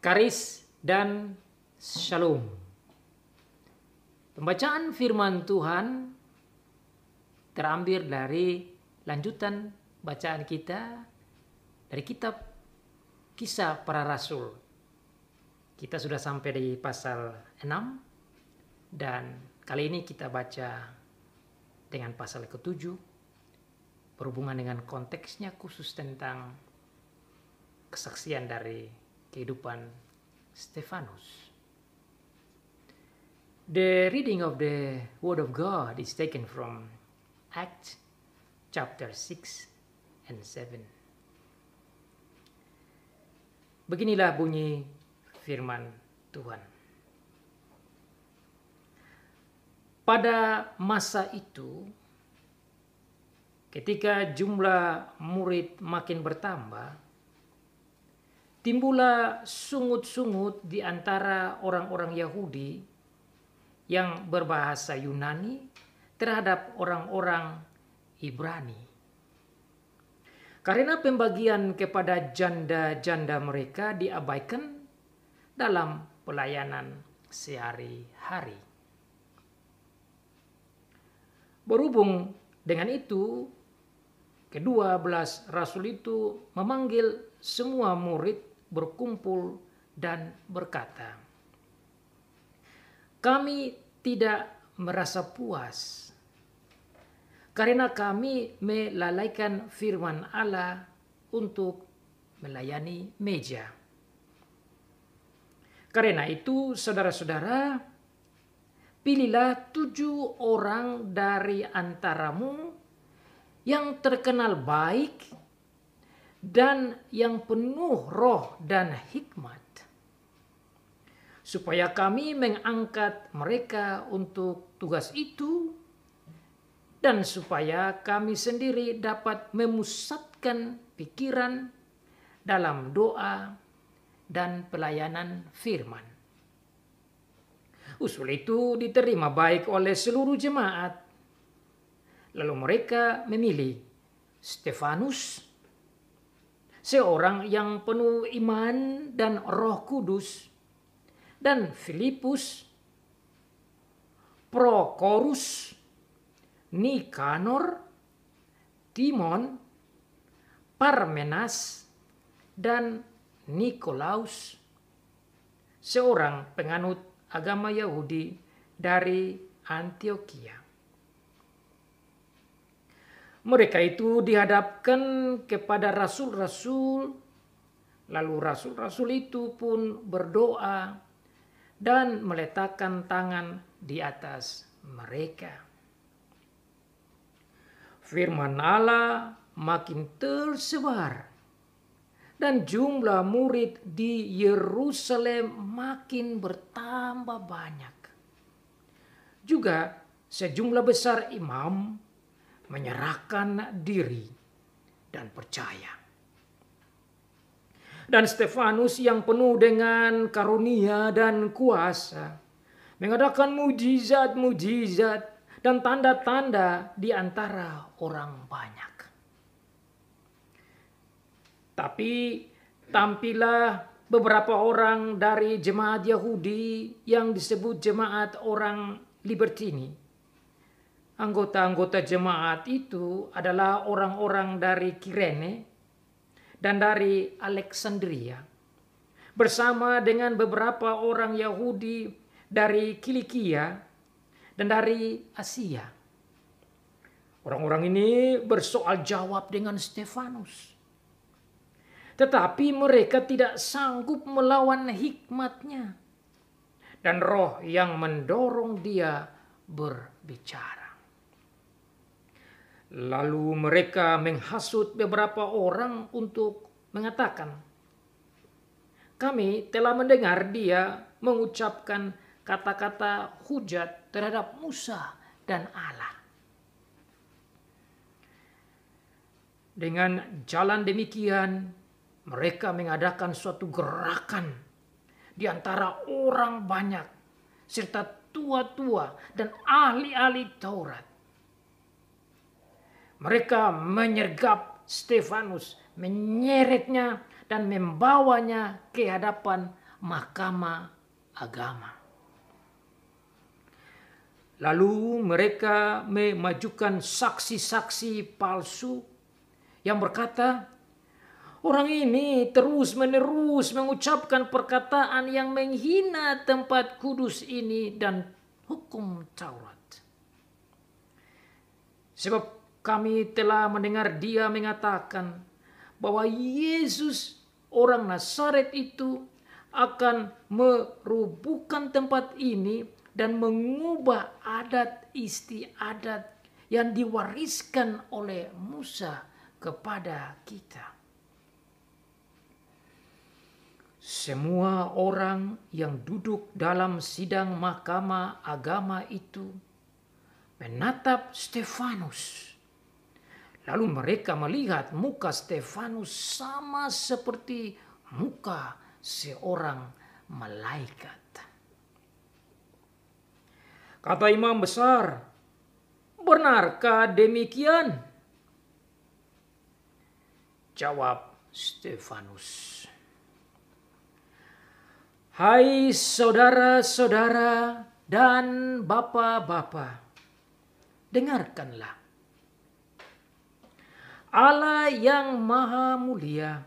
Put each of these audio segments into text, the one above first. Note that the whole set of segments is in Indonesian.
karis, dan shalom. Pembacaan firman Tuhan terambil dari lanjutan bacaan kita dari kitab kisah para rasul. Kita sudah sampai di pasal 6 dan kali ini kita baca dengan pasal ke-7 berhubungan dengan konteksnya khusus tentang kesaksian dari kehidupan Stefanus. The reading of the Word of God is taken from Acts chapter 6 and 7. Beginilah bunyi firman Tuhan. Pada masa itu, ketika jumlah murid makin bertambah, timbullah sungut-sungut di antara orang-orang Yahudi yang berbahasa Yunani terhadap orang-orang Ibrani. Karena pembagian kepada janda-janda mereka diabaikan dalam pelayanan sehari-hari. Berhubung dengan itu, kedua belas rasul itu memanggil semua murid berkumpul dan berkata, "Kami tidak merasa puas karena kami melalaikan firman Allah untuk melayani meja." Karena itu, saudara-saudara, pilihlah tujuh orang dari antaramu yang terkenal baik dan yang penuh roh dan hikmat, supaya kami mengangkat mereka untuk tugas itu, dan supaya kami sendiri dapat memusatkan pikiran dalam doa dan pelayanan firman. Usul itu diterima baik oleh seluruh jemaat. Lalu mereka memilih Stefanus seorang yang penuh iman dan roh kudus, dan Filipus, Prokorus, Nikanor, Timon, Parmenas, dan Nikolaus, seorang penganut agama Yahudi dari Antioquia mereka itu dihadapkan kepada rasul-rasul, lalu rasul-rasul itu pun berdoa dan meletakkan tangan di atas mereka. Firman Allah makin tersebar dan jumlah murid di Yerusalem makin bertambah banyak. Juga sejumlah besar imam menyerahkan diri dan percaya. Dan Stefanus yang penuh dengan karunia dan kuasa mengadakan mujizat-mujizat dan tanda-tanda di antara orang banyak. Tapi tampillah beberapa orang dari jemaat Yahudi yang disebut jemaat orang Libertini anggota-anggota jemaat itu adalah orang-orang dari Kirene dan dari Alexandria bersama dengan beberapa orang Yahudi dari Kilikia dan dari Asia. Orang-orang ini bersoal jawab dengan Stefanus. Tetapi mereka tidak sanggup melawan hikmatnya. Dan roh yang mendorong dia berbicara. Lalu mereka menghasut beberapa orang untuk mengatakan, "Kami telah mendengar dia mengucapkan kata-kata hujat terhadap Musa dan Allah." Dengan jalan demikian, mereka mengadakan suatu gerakan di antara orang banyak serta tua-tua dan ahli-ahli Taurat mereka menyergap Stefanus, menyeretnya dan membawanya ke hadapan mahkamah agama. Lalu mereka memajukan saksi-saksi palsu yang berkata, orang ini terus-menerus mengucapkan perkataan yang menghina tempat kudus ini dan hukum Taurat. Sebab kami telah mendengar dia mengatakan bahwa Yesus orang Nasaret itu akan merubuhkan tempat ini dan mengubah adat istiadat yang diwariskan oleh Musa kepada kita. Semua orang yang duduk dalam sidang mahkamah agama itu menatap Stefanus Lalu mereka melihat muka Stefanus sama seperti muka seorang malaikat. Kata imam besar, benarkah demikian? Jawab Stefanus. Hai saudara-saudara dan bapak-bapak, dengarkanlah Allah yang maha mulia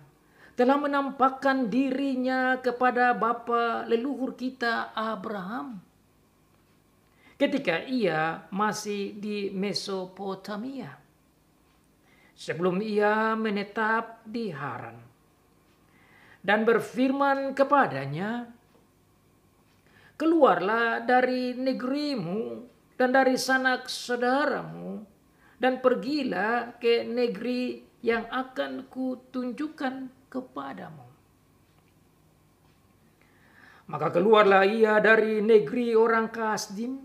telah menampakkan dirinya kepada bapa leluhur kita Abraham ketika ia masih di Mesopotamia sebelum ia menetap di Haran dan berfirman kepadanya keluarlah dari negerimu dan dari sanak saudaramu dan pergilah ke negeri yang akan kutunjukkan kepadamu. Maka keluarlah ia dari negeri orang Kasdim,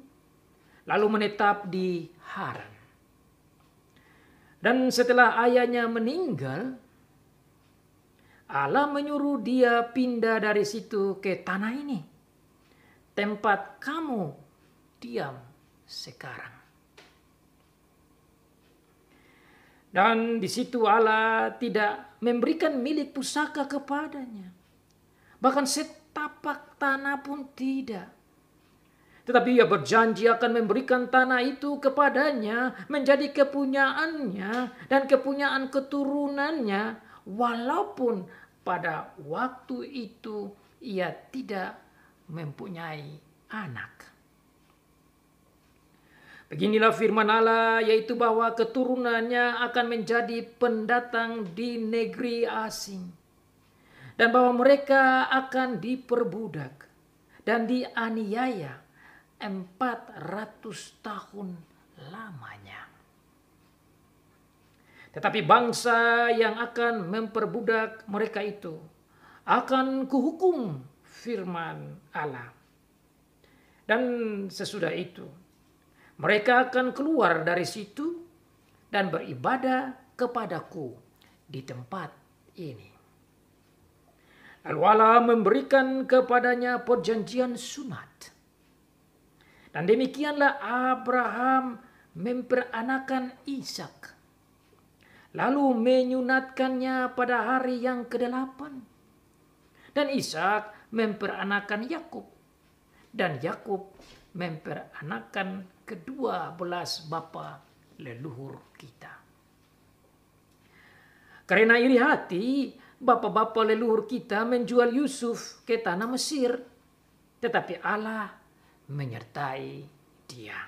lalu menetap di Haran. Dan setelah ayahnya meninggal, Allah menyuruh dia pindah dari situ ke tanah ini, tempat kamu diam sekarang. Dan di situ Allah tidak memberikan milik pusaka kepadanya. Bahkan setapak tanah pun tidak. Tetapi ia berjanji akan memberikan tanah itu kepadanya menjadi kepunyaannya dan kepunyaan keturunannya walaupun pada waktu itu ia tidak mempunyai anak. Beginilah firman Allah yaitu bahwa keturunannya akan menjadi pendatang di negeri asing. Dan bahwa mereka akan diperbudak dan dianiaya 400 tahun lamanya. Tetapi bangsa yang akan memperbudak mereka itu akan kuhukum firman Allah. Dan sesudah itu, mereka akan keluar dari situ dan beribadah kepadaku di tempat ini. Lalu Allah memberikan kepadanya perjanjian sunat. Dan demikianlah Abraham memperanakan Ishak. Lalu menyunatkannya pada hari yang kedelapan. Dan Ishak memperanakan Yakub. Dan Yakub memperanakan kedua belas bapa leluhur kita. Karena iri hati, bapa-bapa leluhur kita menjual Yusuf ke tanah Mesir. Tetapi Allah menyertai dia.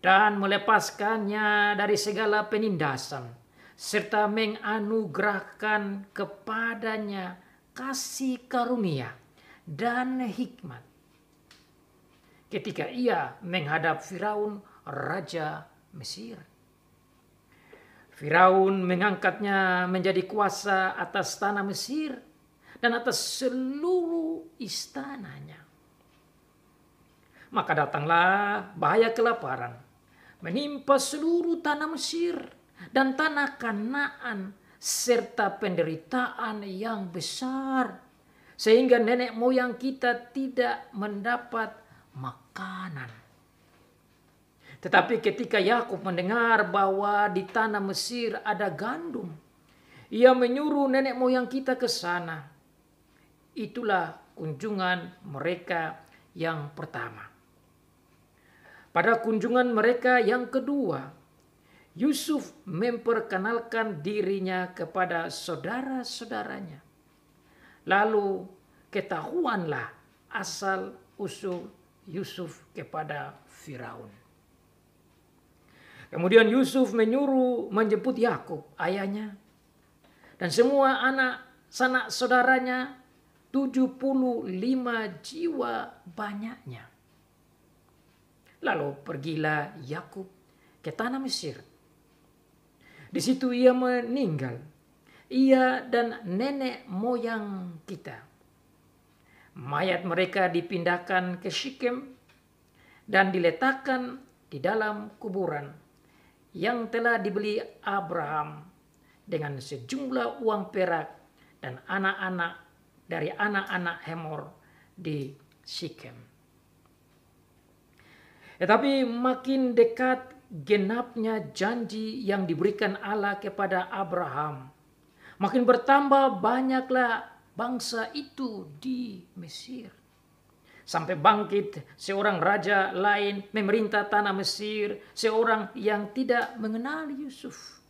Dan melepaskannya dari segala penindasan. Serta menganugerahkan kepadanya kasih karunia dan hikmat ketika ia menghadap Firaun, raja Mesir. Firaun mengangkatnya menjadi kuasa atas tanah Mesir dan atas seluruh istananya. Maka datanglah bahaya kelaparan menimpa seluruh tanah Mesir dan tanah Kanaan serta penderitaan yang besar sehingga nenek moyang kita tidak mendapat makanan. Tetapi ketika Yakub mendengar bahwa di tanah Mesir ada gandum, ia menyuruh nenek moyang kita ke sana. Itulah kunjungan mereka yang pertama. Pada kunjungan mereka yang kedua, Yusuf memperkenalkan dirinya kepada saudara-saudaranya. Lalu ketahuanlah asal usul Yusuf kepada Firaun. Kemudian Yusuf menyuruh menjemput Yakub, ayahnya, dan semua anak sanak saudaranya 75 jiwa banyaknya. Lalu pergilah Yakub ke tanah Mesir. Di situ ia meninggal, ia dan nenek moyang kita. Mayat mereka dipindahkan ke Shikem dan diletakkan di dalam kuburan yang telah dibeli Abraham dengan sejumlah uang perak dan anak-anak dari anak-anak Hemor di Shikem. Tetapi makin dekat genapnya janji yang diberikan Allah kepada Abraham, makin bertambah banyaklah bangsa itu di Mesir. Sampai bangkit seorang raja lain memerintah tanah Mesir, seorang yang tidak mengenal Yusuf.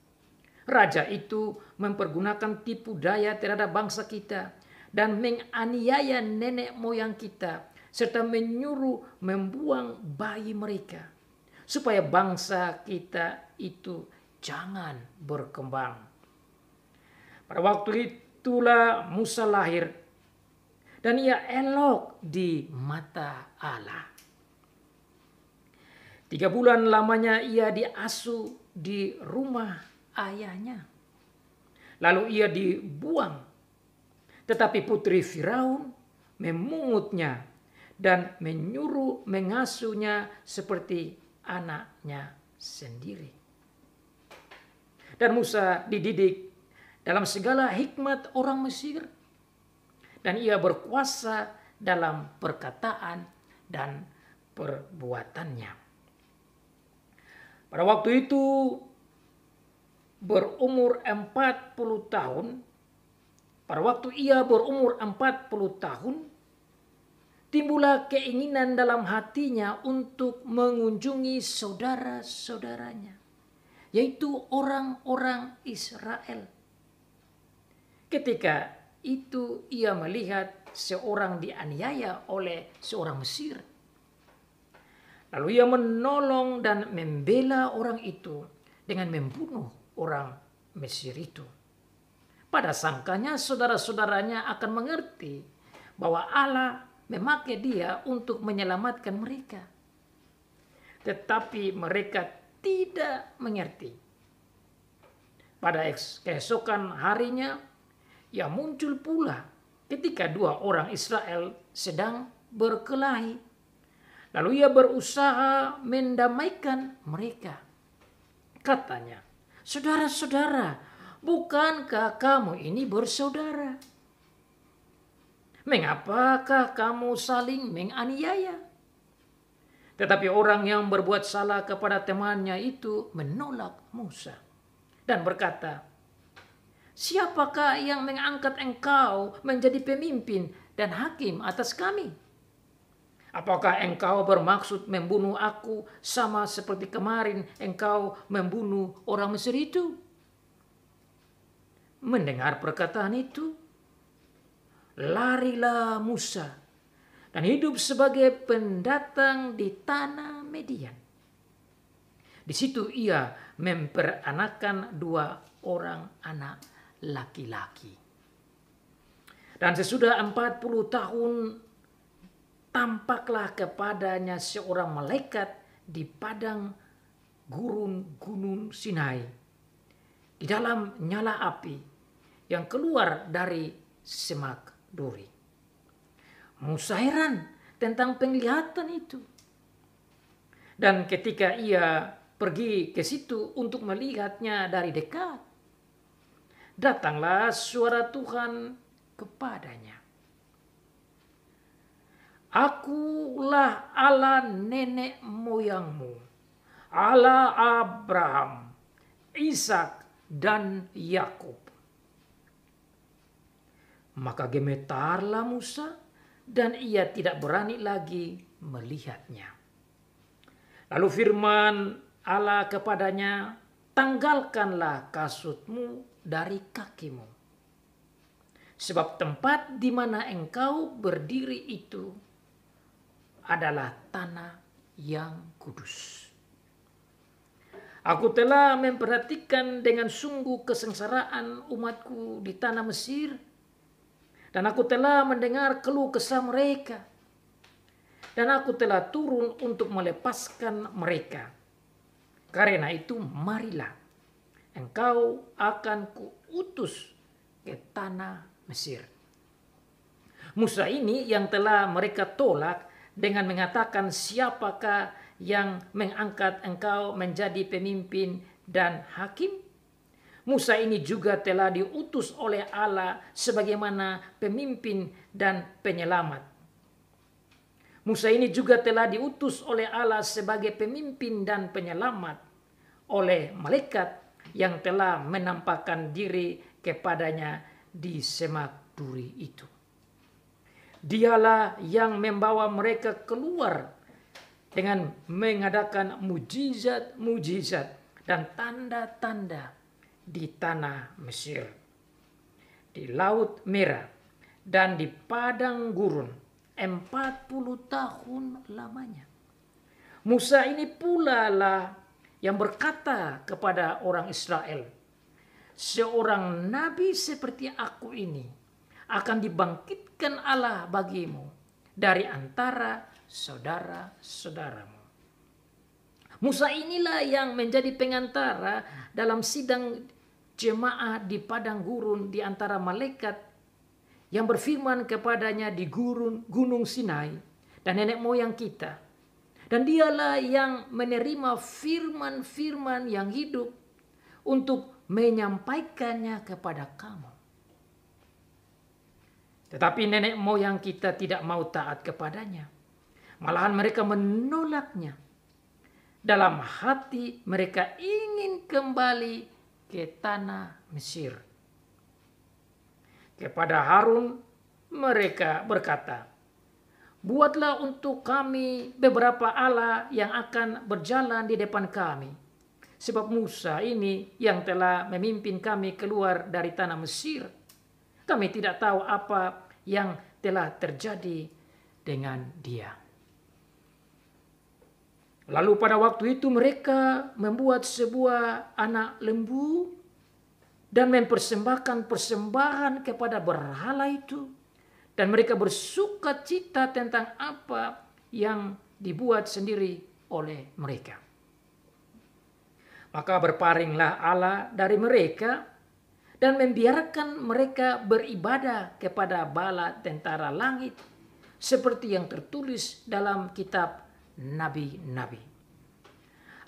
Raja itu mempergunakan tipu daya terhadap bangsa kita dan menganiaya nenek moyang kita serta menyuruh membuang bayi mereka supaya bangsa kita itu jangan berkembang. Pada waktu itu Itulah Musa lahir dan ia elok di mata Allah. Tiga bulan lamanya ia diasuh di rumah ayahnya. Lalu ia dibuang. Tetapi putri Firaun memungutnya dan menyuruh mengasuhnya seperti anaknya sendiri. Dan Musa dididik dalam segala hikmat orang Mesir dan ia berkuasa dalam perkataan dan perbuatannya. Pada waktu itu berumur 40 tahun pada waktu ia berumur 40 tahun timbullah keinginan dalam hatinya untuk mengunjungi saudara-saudaranya yaitu orang-orang Israel Ketika itu ia melihat seorang dianiaya oleh seorang Mesir. Lalu ia menolong dan membela orang itu dengan membunuh orang Mesir itu. Pada sangkanya saudara-saudaranya akan mengerti bahwa Allah memakai dia untuk menyelamatkan mereka. Tetapi mereka tidak mengerti. Pada keesokan harinya ya muncul pula ketika dua orang Israel sedang berkelahi. Lalu ia berusaha mendamaikan mereka. Katanya, saudara-saudara, bukankah kamu ini bersaudara? Mengapakah kamu saling menganiaya? Tetapi orang yang berbuat salah kepada temannya itu menolak Musa dan berkata, Siapakah yang mengangkat engkau menjadi pemimpin dan hakim atas kami? Apakah engkau bermaksud membunuh aku sama seperti kemarin engkau membunuh orang Mesir itu? Mendengar perkataan itu, larilah Musa dan hidup sebagai pendatang di tanah Median. Di situ ia memperanakan dua orang anak laki-laki. Dan sesudah 40 tahun tampaklah kepadanya seorang malaikat di padang gurun gunung Sinai. Di dalam nyala api yang keluar dari semak duri. Musa heran tentang penglihatan itu. Dan ketika ia pergi ke situ untuk melihatnya dari dekat, datanglah suara Tuhan kepadanya. Akulah Allah nenek moyangmu, Allah Abraham, Ishak, dan Yakub. Maka gemetarlah Musa dan ia tidak berani lagi melihatnya. Lalu firman Allah kepadanya, tanggalkanlah kasutmu dari kakimu. Sebab tempat di mana engkau berdiri itu adalah tanah yang kudus. Aku telah memperhatikan dengan sungguh kesengsaraan umatku di tanah Mesir, dan aku telah mendengar keluh kesah mereka, dan aku telah turun untuk melepaskan mereka. Karena itu, marilah engkau akan kuutus ke tanah Mesir. Musa ini yang telah mereka tolak dengan mengatakan siapakah yang mengangkat engkau menjadi pemimpin dan hakim? Musa ini juga telah diutus oleh Allah sebagaimana pemimpin dan penyelamat. Musa ini juga telah diutus oleh Allah sebagai pemimpin dan penyelamat oleh malaikat yang telah menampakkan diri kepadanya di semak duri itu. Dialah yang membawa mereka keluar dengan mengadakan mujizat-mujizat dan tanda-tanda di tanah Mesir, di Laut Merah, dan di padang gurun empat puluh tahun lamanya. Musa ini pula lah yang berkata kepada orang Israel, "Seorang nabi seperti aku ini akan dibangkitkan Allah bagimu dari antara saudara-saudaramu." Musa inilah yang menjadi pengantara dalam sidang jemaah di padang gurun di antara malaikat yang berfirman kepadanya di gurun Gunung Sinai dan nenek moyang kita dan dialah yang menerima firman-firman yang hidup untuk menyampaikannya kepada kamu. Tetapi nenek moyang kita tidak mau taat kepadanya. Malahan mereka menolaknya. Dalam hati mereka ingin kembali ke tanah Mesir. Kepada Harun mereka berkata, Buatlah untuk kami beberapa Allah yang akan berjalan di depan kami. Sebab Musa ini yang telah memimpin kami keluar dari tanah Mesir. Kami tidak tahu apa yang telah terjadi dengan dia. Lalu pada waktu itu mereka membuat sebuah anak lembu dan mempersembahkan persembahan kepada berhala itu dan mereka bersuka cita tentang apa yang dibuat sendiri oleh mereka. Maka berpalinglah Allah dari mereka dan membiarkan mereka beribadah kepada bala tentara langit seperti yang tertulis dalam kitab nabi-nabi.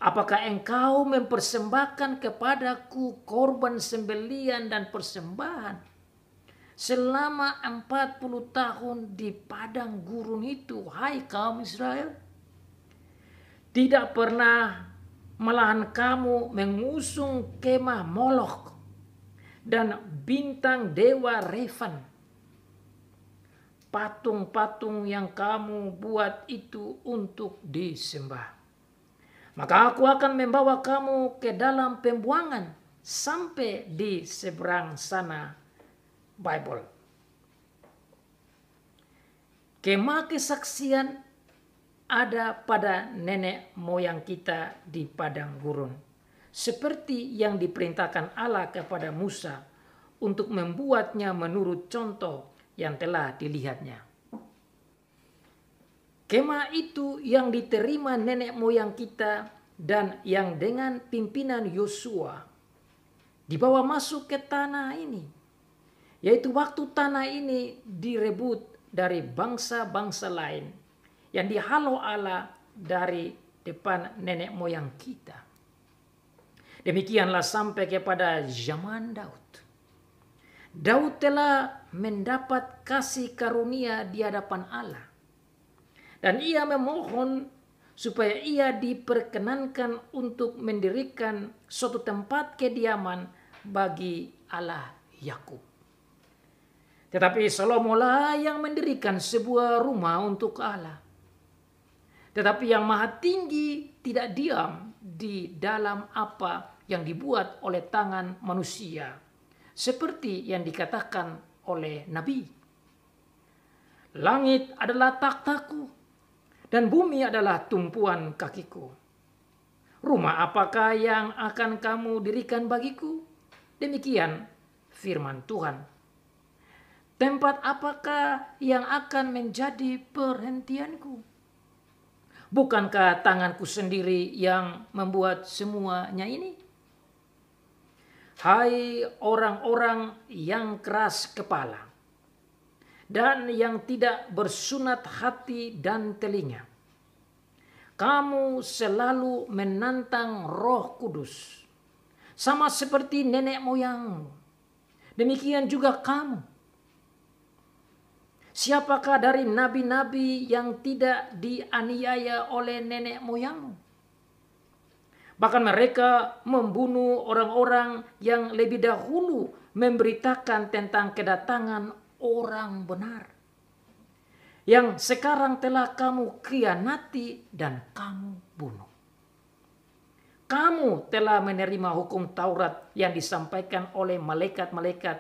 Apakah engkau mempersembahkan kepadaku korban sembelian dan persembahan selama 40 tahun di padang gurun itu hai kaum Israel tidak pernah malahan kamu mengusung kemah Molok dan bintang dewa Revan patung-patung yang kamu buat itu untuk disembah maka aku akan membawa kamu ke dalam pembuangan sampai di seberang sana Bible. Kema kesaksian ada pada nenek moyang kita di padang gurun. Seperti yang diperintahkan Allah kepada Musa untuk membuatnya menurut contoh yang telah dilihatnya. Kema itu yang diterima nenek moyang kita dan yang dengan pimpinan Yosua dibawa masuk ke tanah ini yaitu waktu tanah ini direbut dari bangsa-bangsa lain yang dihalau Allah dari depan nenek moyang kita. Demikianlah sampai kepada zaman Daud. Daud telah mendapat kasih karunia di hadapan Allah. Dan ia memohon supaya ia diperkenankan untuk mendirikan suatu tempat kediaman bagi Allah Yakub. Tetapi Salomo lah yang mendirikan sebuah rumah untuk Allah. Tetapi yang maha tinggi tidak diam di dalam apa yang dibuat oleh tangan manusia. Seperti yang dikatakan oleh Nabi. Langit adalah taktaku dan bumi adalah tumpuan kakiku. Rumah apakah yang akan kamu dirikan bagiku? Demikian firman Tuhan Tempat apakah yang akan menjadi perhentianku? Bukankah tanganku sendiri yang membuat semuanya ini? Hai orang-orang yang keras kepala dan yang tidak bersunat hati dan telinga. Kamu selalu menantang Roh Kudus, sama seperti nenek moyangmu. Demikian juga kamu Siapakah dari nabi-nabi yang tidak dianiaya oleh nenek moyangmu? Bahkan mereka membunuh orang-orang yang lebih dahulu memberitakan tentang kedatangan orang benar. Yang sekarang telah kamu kianati dan kamu bunuh. Kamu telah menerima hukum Taurat yang disampaikan oleh malaikat-malaikat.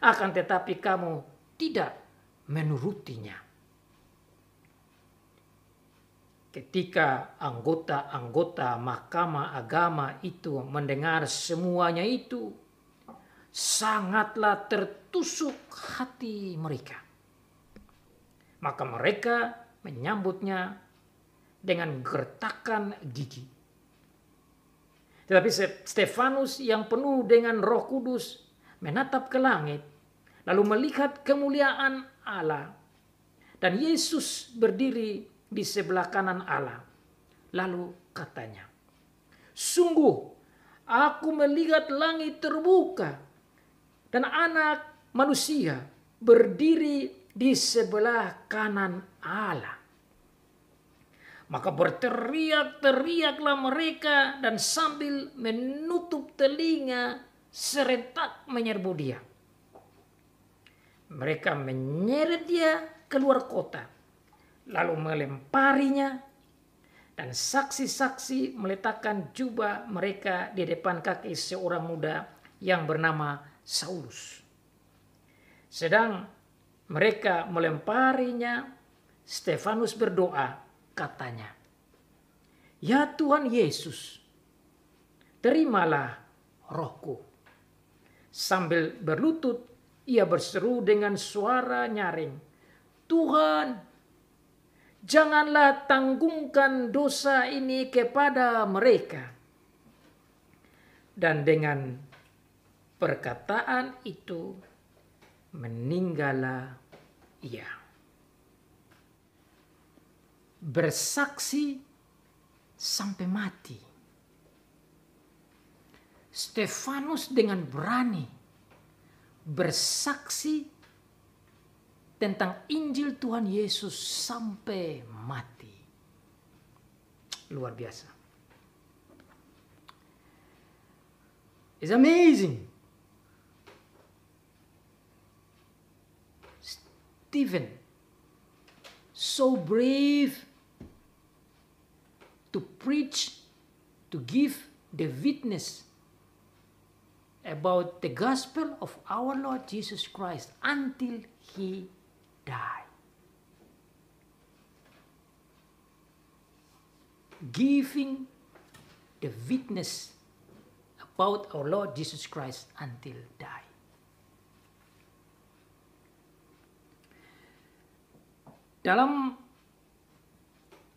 Akan tetapi kamu tidak menurutinya. Ketika anggota-anggota Mahkamah Agama itu mendengar semuanya itu, sangatlah tertusuk hati mereka. Maka mereka menyambutnya dengan gertakan gigi. Tetapi Stefanus yang penuh dengan roh kudus menatap ke langit, lalu melihat kemuliaan Allah. Dan Yesus berdiri di sebelah kanan Allah. Lalu katanya, Sungguh, aku melihat langit terbuka dan anak manusia berdiri di sebelah kanan Allah. Maka berteriak-teriaklah mereka dan sambil menutup telinga serentak menyerbu dia. Mereka menyeret dia keluar kota, lalu melemparinya, dan saksi-saksi meletakkan jubah mereka di depan kaki seorang muda yang bernama Saulus. Sedang mereka melemparinya, Stefanus berdoa, katanya, "Ya Tuhan Yesus, terimalah rohku." Sambil berlutut, ia berseru dengan suara nyaring, "Tuhan, janganlah tanggungkan dosa ini kepada mereka." Dan dengan perkataan itu meninggallah ia. Bersaksi sampai mati. Stefanus dengan berani bersaksi tentang Injil Tuhan Yesus sampai mati. Luar biasa. It's amazing. Stephen, so brave to preach, to give the witness about the gospel of our Lord Jesus Christ until he died. Giving the witness about our Lord Jesus Christ until die. Dalam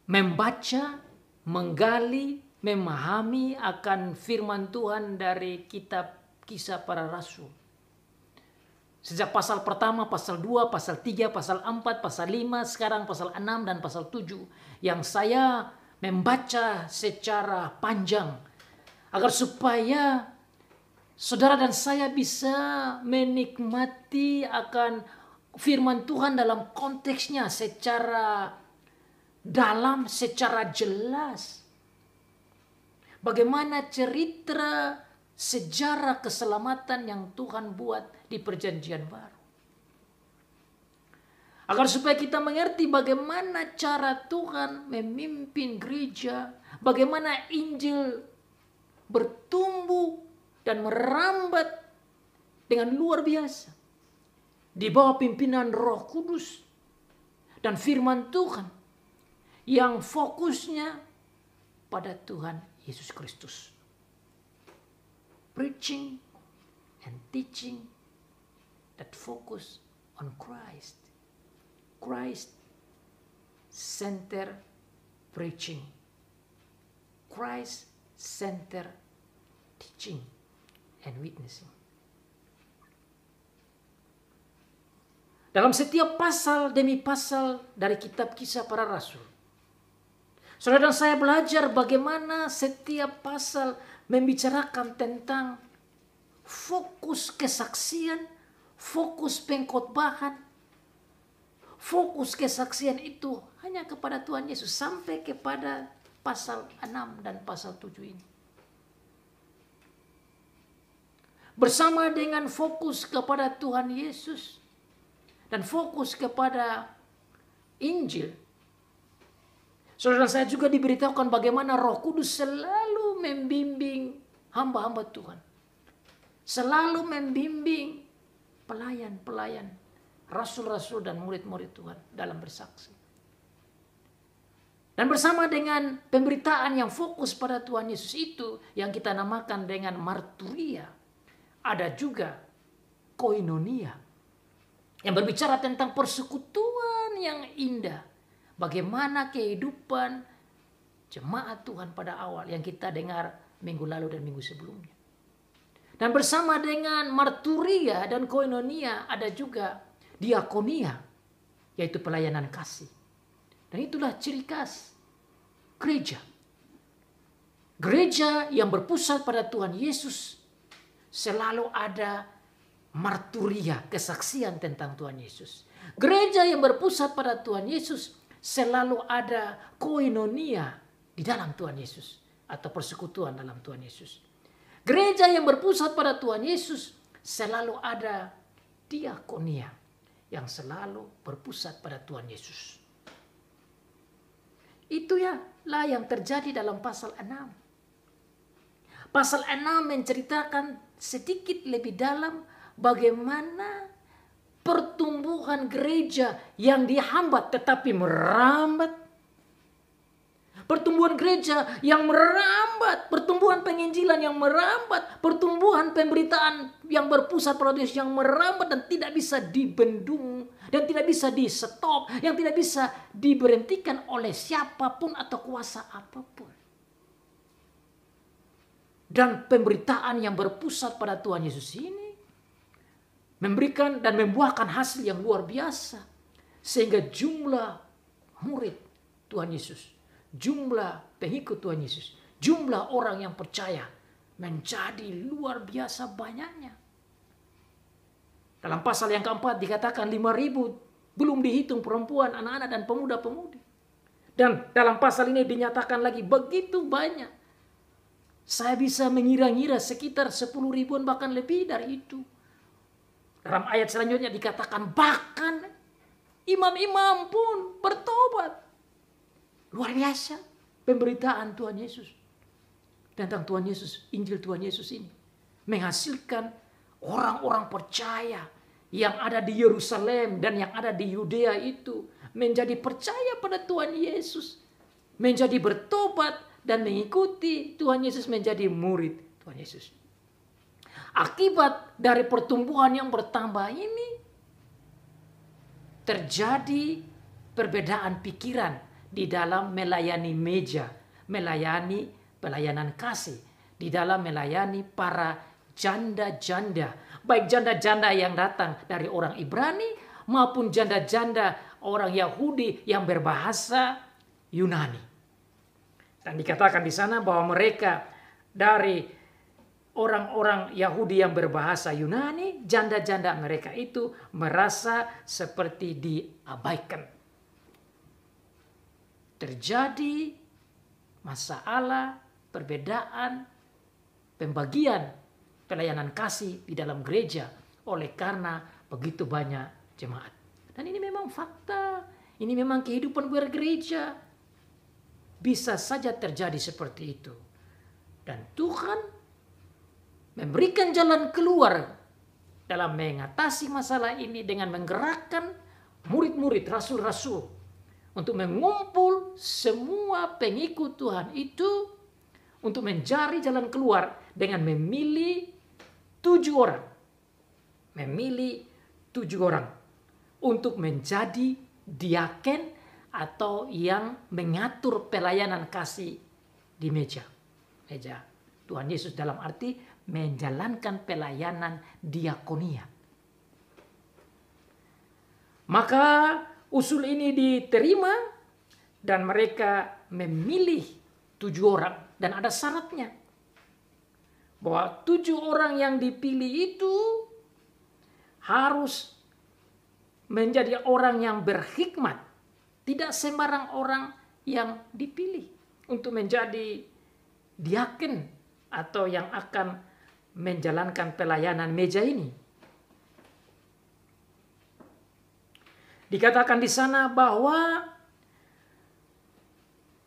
membaca, menggali, memahami akan firman Tuhan dari kitab kisah para rasul. Sejak pasal pertama, pasal dua pasal tiga pasal empat pasal lima sekarang pasal enam dan pasal tujuh yang saya membaca secara panjang agar supaya saudara dan saya bisa menikmati akan firman Tuhan dalam konteksnya secara dalam, secara jelas. Bagaimana cerita sejarah keselamatan yang Tuhan buat di perjanjian baru. Agar supaya kita mengerti bagaimana cara Tuhan memimpin gereja, bagaimana Injil bertumbuh dan merambat dengan luar biasa. Di bawah pimpinan roh kudus dan firman Tuhan yang fokusnya pada Tuhan Yesus Kristus preaching and teaching that focus on Christ. Christ center preaching. Christ center teaching and witnessing. Dalam setiap pasal demi pasal dari kitab kisah para rasul. Saudara dan saya belajar bagaimana setiap pasal membicarakan tentang fokus kesaksian, fokus pengkhotbahan, fokus kesaksian itu hanya kepada Tuhan Yesus sampai kepada pasal 6 dan pasal 7 ini. Bersama dengan fokus kepada Tuhan Yesus dan fokus kepada Injil. Saudara saya juga diberitahukan bagaimana Roh Kudus selalu membimbing hamba-hamba Tuhan. Selalu membimbing pelayan-pelayan, rasul-rasul dan murid-murid Tuhan dalam bersaksi. Dan bersama dengan pemberitaan yang fokus pada Tuhan Yesus itu yang kita namakan dengan marturia, ada juga koinonia yang berbicara tentang persekutuan yang indah. Bagaimana kehidupan jemaat Tuhan pada awal yang kita dengar minggu lalu dan minggu sebelumnya. Dan bersama dengan marturia dan koinonia ada juga diakonia, yaitu pelayanan kasih. Dan itulah ciri khas gereja. Gereja yang berpusat pada Tuhan Yesus selalu ada marturia, kesaksian tentang Tuhan Yesus. Gereja yang berpusat pada Tuhan Yesus selalu ada koinonia, di dalam Tuhan Yesus atau persekutuan dalam Tuhan Yesus. Gereja yang berpusat pada Tuhan Yesus selalu ada diakonia yang selalu berpusat pada Tuhan Yesus. Itu ya lah yang terjadi dalam pasal 6. Pasal 6 menceritakan sedikit lebih dalam bagaimana pertumbuhan gereja yang dihambat tetapi merambat pertumbuhan gereja yang merambat, pertumbuhan penginjilan yang merambat, pertumbuhan pemberitaan yang berpusat pada yang merambat dan tidak bisa dibendung dan tidak bisa di stop, yang tidak bisa diberhentikan oleh siapapun atau kuasa apapun. Dan pemberitaan yang berpusat pada Tuhan Yesus ini memberikan dan membuahkan hasil yang luar biasa sehingga jumlah murid Tuhan Yesus jumlah pengikut Tuhan Yesus, jumlah orang yang percaya menjadi luar biasa banyaknya. Dalam pasal yang keempat dikatakan 5000 belum dihitung perempuan, anak-anak dan pemuda-pemudi. Dan dalam pasal ini dinyatakan lagi begitu banyak. Saya bisa mengira-ngira sekitar 10 ribuan bahkan lebih dari itu. Dalam ayat selanjutnya dikatakan bahkan imam-imam pun bertobat. Luar biasa pemberitaan Tuhan Yesus. Tentang Tuhan Yesus, Injil Tuhan Yesus ini. Menghasilkan orang-orang percaya yang ada di Yerusalem dan yang ada di Yudea itu menjadi percaya pada Tuhan Yesus, menjadi bertobat dan mengikuti Tuhan Yesus menjadi murid Tuhan Yesus. Akibat dari pertumbuhan yang bertambah ini terjadi perbedaan pikiran di dalam melayani meja, melayani pelayanan kasih, di dalam melayani para janda-janda, baik janda-janda yang datang dari orang Ibrani maupun janda-janda orang Yahudi yang berbahasa Yunani. Dan dikatakan di sana bahwa mereka dari orang-orang Yahudi yang berbahasa Yunani, janda-janda mereka itu merasa seperti diabaikan terjadi masalah, perbedaan, pembagian pelayanan kasih di dalam gereja oleh karena begitu banyak jemaat. Dan ini memang fakta, ini memang kehidupan luar gereja Bisa saja terjadi seperti itu. Dan Tuhan memberikan jalan keluar dalam mengatasi masalah ini dengan menggerakkan murid-murid rasul-rasul untuk mengumpul semua pengikut Tuhan itu untuk mencari jalan keluar dengan memilih tujuh orang. Memilih tujuh orang untuk menjadi diaken atau yang mengatur pelayanan kasih di meja. Meja. Tuhan Yesus dalam arti menjalankan pelayanan diakonia. Maka usul ini diterima dan mereka memilih tujuh orang dan ada syaratnya bahwa tujuh orang yang dipilih itu harus menjadi orang yang berhikmat tidak sembarang orang yang dipilih untuk menjadi diaken atau yang akan menjalankan pelayanan meja ini Dikatakan di sana bahwa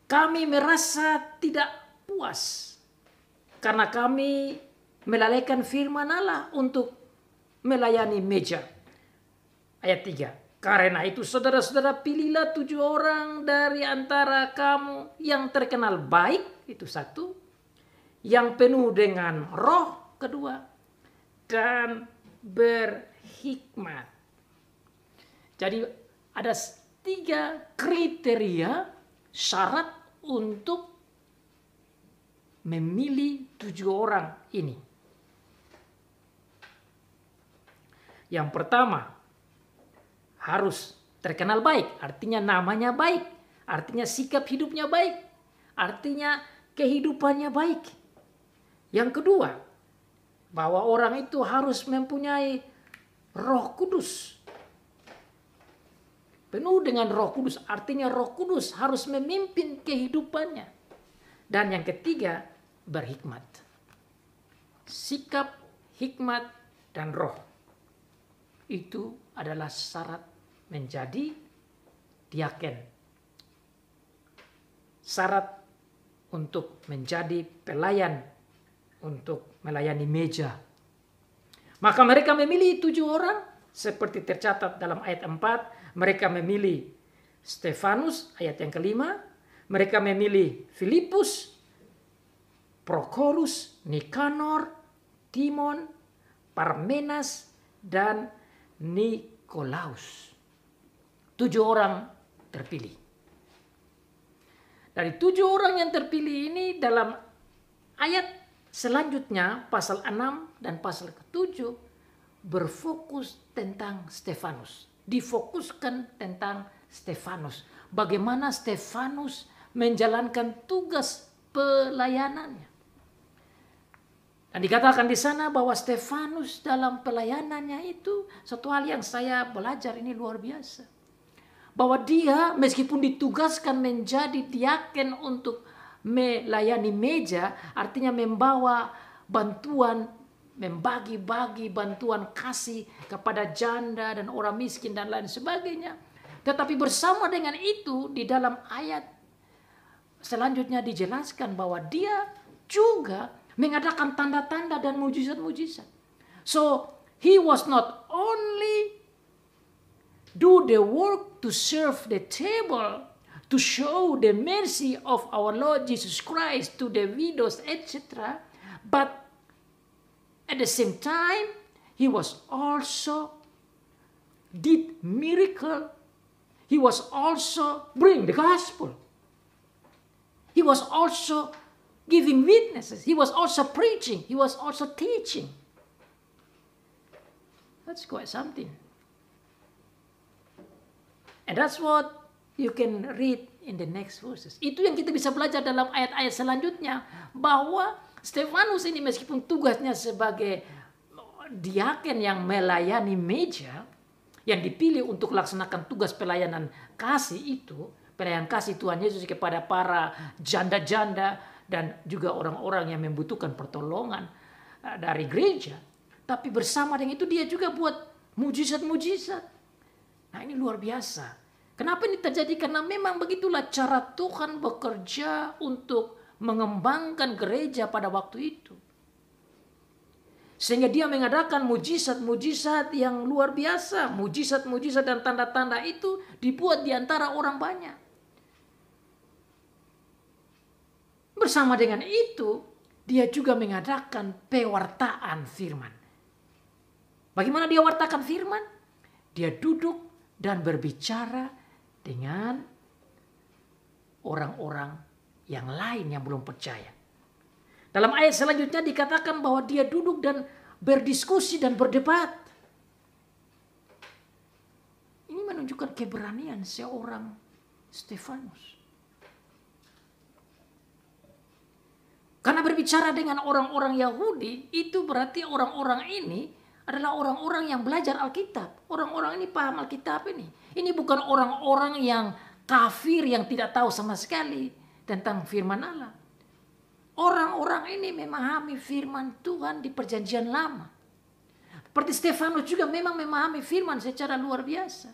kami merasa tidak puas karena kami melalaikan firman Allah untuk melayani meja. Ayat 3. Karena itu saudara-saudara pilihlah tujuh orang dari antara kamu yang terkenal baik, itu satu. Yang penuh dengan roh, kedua. Dan berhikmat, jadi ada tiga kriteria syarat untuk memilih tujuh orang ini. Yang pertama, harus terkenal baik, artinya namanya baik, artinya sikap hidupnya baik, artinya kehidupannya baik. Yang kedua, bahwa orang itu harus mempunyai roh kudus penuh dengan Roh Kudus. Artinya Roh Kudus harus memimpin kehidupannya. Dan yang ketiga, berhikmat. Sikap, hikmat, dan roh. Itu adalah syarat menjadi diaken. Syarat untuk menjadi pelayan untuk melayani meja. Maka mereka memilih tujuh orang seperti tercatat dalam ayat 4 mereka memilih Stefanus ayat yang kelima. Mereka memilih Filipus, Prochorus, Nikanor, Timon, Parmenas, dan Nikolaus. Tujuh orang terpilih. Dari tujuh orang yang terpilih ini dalam ayat selanjutnya pasal 6 dan pasal ketujuh berfokus tentang Stefanus difokuskan tentang Stefanus. Bagaimana Stefanus menjalankan tugas pelayanannya. Dan dikatakan di sana bahwa Stefanus dalam pelayanannya itu satu hal yang saya belajar ini luar biasa. Bahwa dia meskipun ditugaskan menjadi diaken untuk melayani meja, artinya membawa bantuan membagi-bagi bantuan kasih kepada janda dan orang miskin dan lain sebagainya. Tetapi bersama dengan itu di dalam ayat selanjutnya dijelaskan bahwa dia juga mengadakan tanda-tanda dan mujizat-mujizat. So he was not only do the work to serve the table to show the mercy of our Lord Jesus Christ to the widows etc but At the same time, he was also did miracle. He was also bring the gospel. He was also giving witnesses. He was also preaching. He was also teaching. That's quite something. And that's what you can read in the next verses. Itu yang kita bisa belajar dalam ayat-ayat selanjutnya. Bahwa Stefanus ini meskipun tugasnya sebagai diaken yang melayani meja, yang dipilih untuk laksanakan tugas pelayanan kasih itu, pelayanan kasih Tuhan Yesus kepada para janda-janda dan juga orang-orang yang membutuhkan pertolongan eh, dari gereja. Tapi bersama dengan itu dia juga buat mujizat-mujizat. Nah ini luar biasa. Kenapa ini terjadi? Karena memang begitulah cara Tuhan bekerja untuk mengembangkan gereja pada waktu itu. Sehingga dia mengadakan mujizat-mujizat yang luar biasa. Mujizat-mujizat dan tanda-tanda itu dibuat di antara orang banyak. Bersama dengan itu, dia juga mengadakan pewartaan firman. Bagaimana dia wartakan firman? Dia duduk dan berbicara dengan orang-orang yang lain yang belum percaya. Dalam ayat selanjutnya dikatakan bahwa dia duduk dan berdiskusi dan berdebat. Ini menunjukkan keberanian seorang Stefanus. Karena berbicara dengan orang-orang Yahudi, itu berarti orang-orang ini adalah orang-orang yang belajar Alkitab. Orang-orang ini paham Alkitab ini. Ini bukan orang-orang yang kafir yang tidak tahu sama sekali tentang firman Allah. Orang-orang ini memahami firman Tuhan di perjanjian lama. Seperti Stefanus juga memang memahami firman secara luar biasa.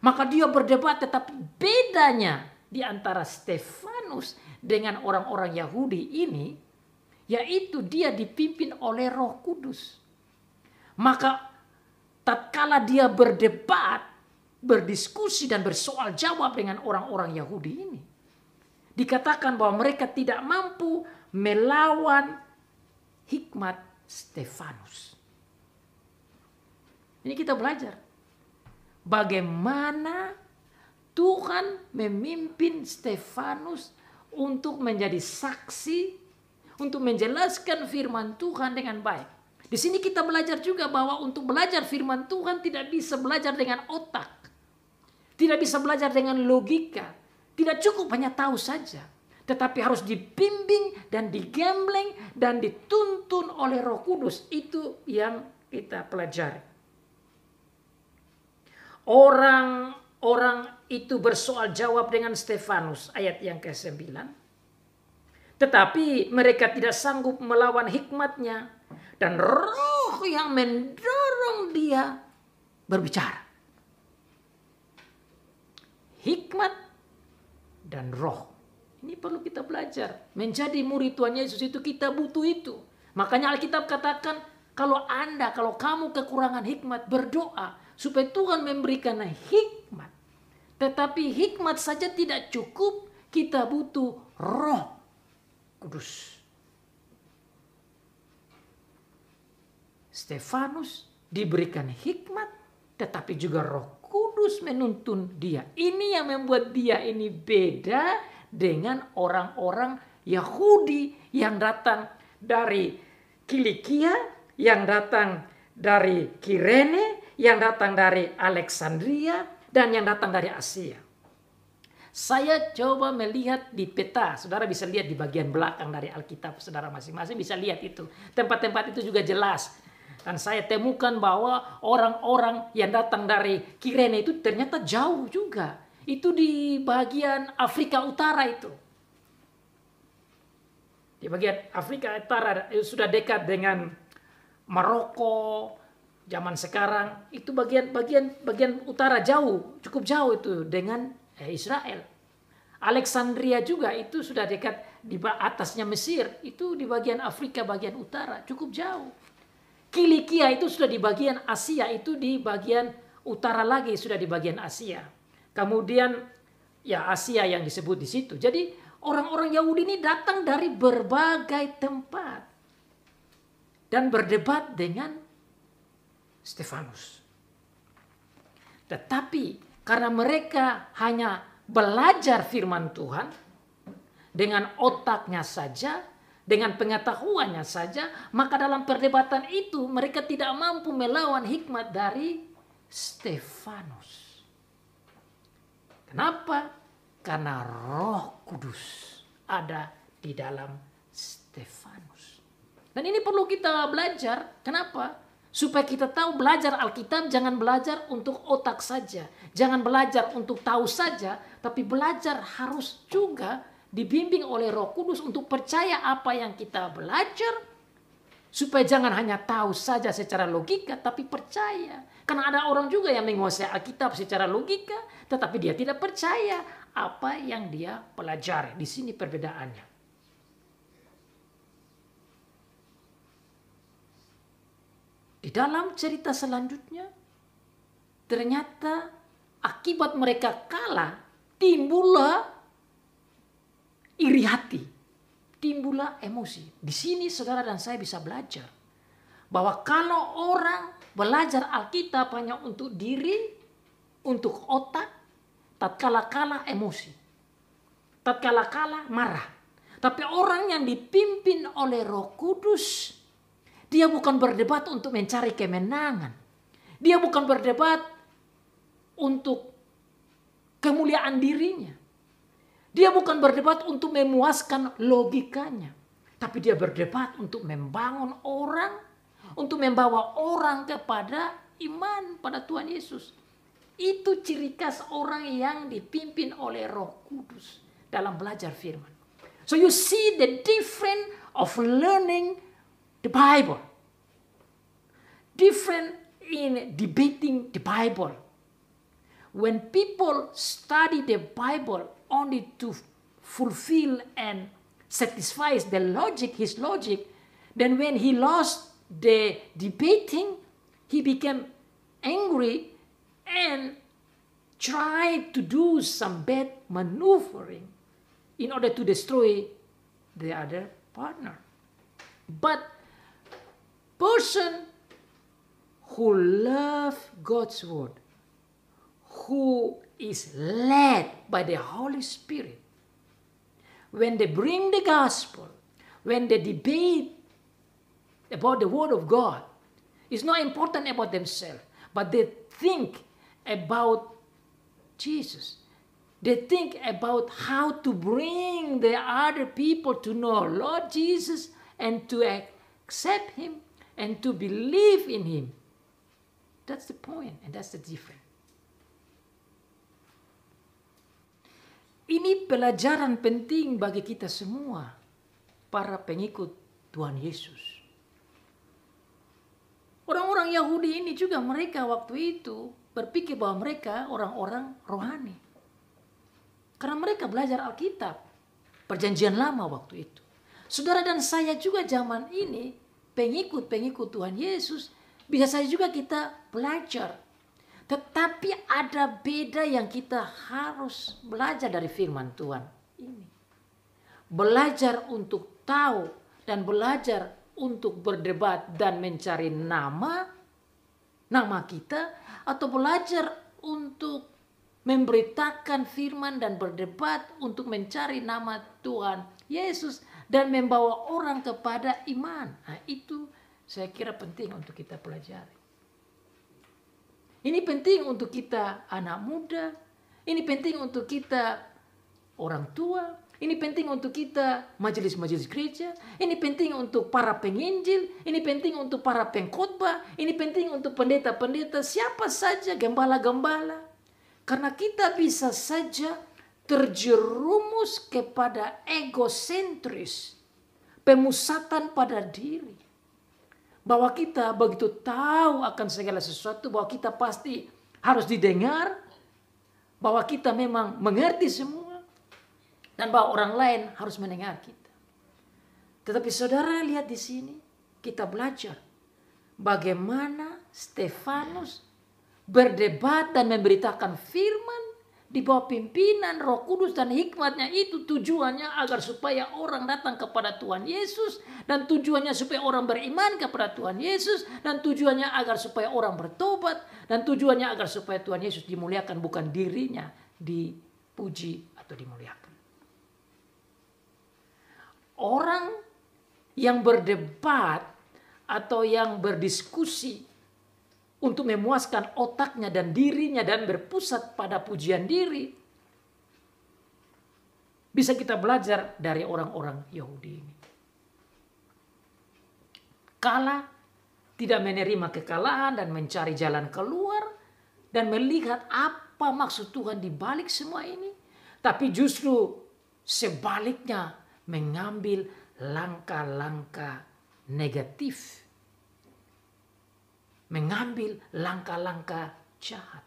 Maka dia berdebat tetapi bedanya di antara Stefanus dengan orang-orang Yahudi ini yaitu dia dipimpin oleh Roh Kudus. Maka tatkala dia berdebat, berdiskusi dan bersoal jawab dengan orang-orang Yahudi ini, dikatakan bahwa mereka tidak mampu melawan hikmat Stefanus. Ini kita belajar bagaimana Tuhan memimpin Stefanus untuk menjadi saksi, untuk menjelaskan firman Tuhan dengan baik. Di sini kita belajar juga bahwa untuk belajar firman Tuhan tidak bisa belajar dengan otak. Tidak bisa belajar dengan logika. Tidak cukup hanya tahu saja. Tetapi harus dibimbing dan digembleng dan dituntun oleh roh kudus. Itu yang kita pelajari. Orang-orang itu bersoal jawab dengan Stefanus ayat yang ke-9. Tetapi mereka tidak sanggup melawan hikmatnya dan roh yang mendorong dia berbicara. Hikmat dan roh. Ini perlu kita belajar. Menjadi murid Tuhan Yesus itu kita butuh itu. Makanya Alkitab katakan, kalau Anda, kalau kamu kekurangan hikmat, berdoa supaya Tuhan memberikan hikmat. Tetapi hikmat saja tidak cukup, kita butuh roh kudus. Stefanus diberikan hikmat tetapi juga roh Kudus menuntun dia. Ini yang membuat dia ini beda dengan orang-orang Yahudi yang datang dari Kilikia, yang datang dari Kirene, yang datang dari Alexandria, dan yang datang dari Asia. Saya coba melihat di peta, saudara bisa lihat di bagian belakang dari Alkitab, saudara masing-masing bisa lihat itu. Tempat-tempat itu juga jelas dan saya temukan bahwa orang-orang yang datang dari Kirene itu ternyata jauh juga. Itu di bagian Afrika Utara itu. Di bagian Afrika Utara eh, sudah dekat dengan Maroko, zaman sekarang itu bagian bagian bagian utara jauh cukup jauh itu dengan eh, Israel Alexandria juga itu sudah dekat di atasnya Mesir itu di bagian Afrika bagian utara cukup jauh Kilikia itu sudah di bagian Asia, itu di bagian utara lagi sudah di bagian Asia. Kemudian ya Asia yang disebut di situ. Jadi orang-orang Yahudi ini datang dari berbagai tempat dan berdebat dengan Stefanus. Tetapi karena mereka hanya belajar firman Tuhan dengan otaknya saja, dengan pengetahuannya saja, maka dalam perdebatan itu mereka tidak mampu melawan hikmat dari Stefanus. Kenapa? Karena Roh Kudus ada di dalam Stefanus. Dan ini perlu kita belajar. Kenapa? Supaya kita tahu belajar Alkitab jangan belajar untuk otak saja, jangan belajar untuk tahu saja, tapi belajar harus juga dibimbing oleh Roh Kudus untuk percaya apa yang kita belajar supaya jangan hanya tahu saja secara logika tapi percaya. Karena ada orang juga yang menguasai Alkitab secara logika tetapi dia tidak percaya apa yang dia pelajari. Di sini perbedaannya. Di dalam cerita selanjutnya ternyata akibat mereka kalah timbullah iri hati, timbullah emosi. Di sini saudara dan saya bisa belajar bahwa kalau orang belajar Alkitab hanya untuk diri, untuk otak, tatkala kala emosi, tatkala kala marah. Tapi orang yang dipimpin oleh Roh Kudus, dia bukan berdebat untuk mencari kemenangan. Dia bukan berdebat untuk kemuliaan dirinya. Dia bukan berdebat untuk memuaskan logikanya. Tapi dia berdebat untuk membangun orang. Untuk membawa orang kepada iman pada Tuhan Yesus. Itu ciri khas orang yang dipimpin oleh roh kudus dalam belajar firman. So you see the different of learning the Bible. Different in debating the Bible. when people study the Bible only to fulfill and satisfy the logic, his logic, then when he lost the debating, he became angry and tried to do some bad maneuvering in order to destroy the other partner. But person who love God's word who is led by the Holy Spirit, when they bring the gospel, when they debate about the Word of God, it's not important about themselves, but they think about Jesus. They think about how to bring the other people to know Lord Jesus and to accept Him and to believe in Him. That's the point, and that's the difference. Ini pelajaran penting bagi kita semua, para pengikut Tuhan Yesus. Orang-orang Yahudi ini juga mereka waktu itu berpikir bahwa mereka orang-orang rohani. Karena mereka belajar Alkitab, perjanjian lama waktu itu. Saudara dan saya juga zaman ini, pengikut-pengikut Tuhan Yesus, bisa saja juga kita belajar tetapi ada beda yang kita harus belajar dari firman Tuhan ini. Belajar untuk tahu dan belajar untuk berdebat dan mencari nama nama kita atau belajar untuk memberitakan firman dan berdebat untuk mencari nama Tuhan Yesus dan membawa orang kepada iman. Nah, itu saya kira penting untuk kita pelajari. Ini penting untuk kita anak muda, ini penting untuk kita orang tua, ini penting untuk kita majelis-majelis gereja, ini penting untuk para penginjil, ini penting untuk para pengkhotbah, ini penting untuk pendeta-pendeta, siapa saja gembala-gembala. Karena kita bisa saja terjerumus kepada egosentris, pemusatan pada diri bahwa kita begitu tahu akan segala sesuatu, bahwa kita pasti harus didengar, bahwa kita memang mengerti semua, dan bahwa orang lain harus mendengar kita. Tetapi saudara lihat di sini, kita belajar bagaimana Stefanus berdebat dan memberitakan firman di bawah pimpinan roh kudus dan hikmatnya itu tujuannya agar supaya orang datang kepada Tuhan Yesus dan tujuannya supaya orang beriman kepada Tuhan Yesus dan tujuannya agar supaya orang bertobat dan tujuannya agar supaya Tuhan Yesus dimuliakan bukan dirinya dipuji atau dimuliakan. Orang yang berdebat atau yang berdiskusi untuk memuaskan otaknya dan dirinya dan berpusat pada pujian diri. Bisa kita belajar dari orang-orang Yahudi ini. Kala tidak menerima kekalahan dan mencari jalan keluar dan melihat apa maksud Tuhan di balik semua ini, tapi justru sebaliknya mengambil langkah-langkah negatif mengambil langkah-langkah jahat.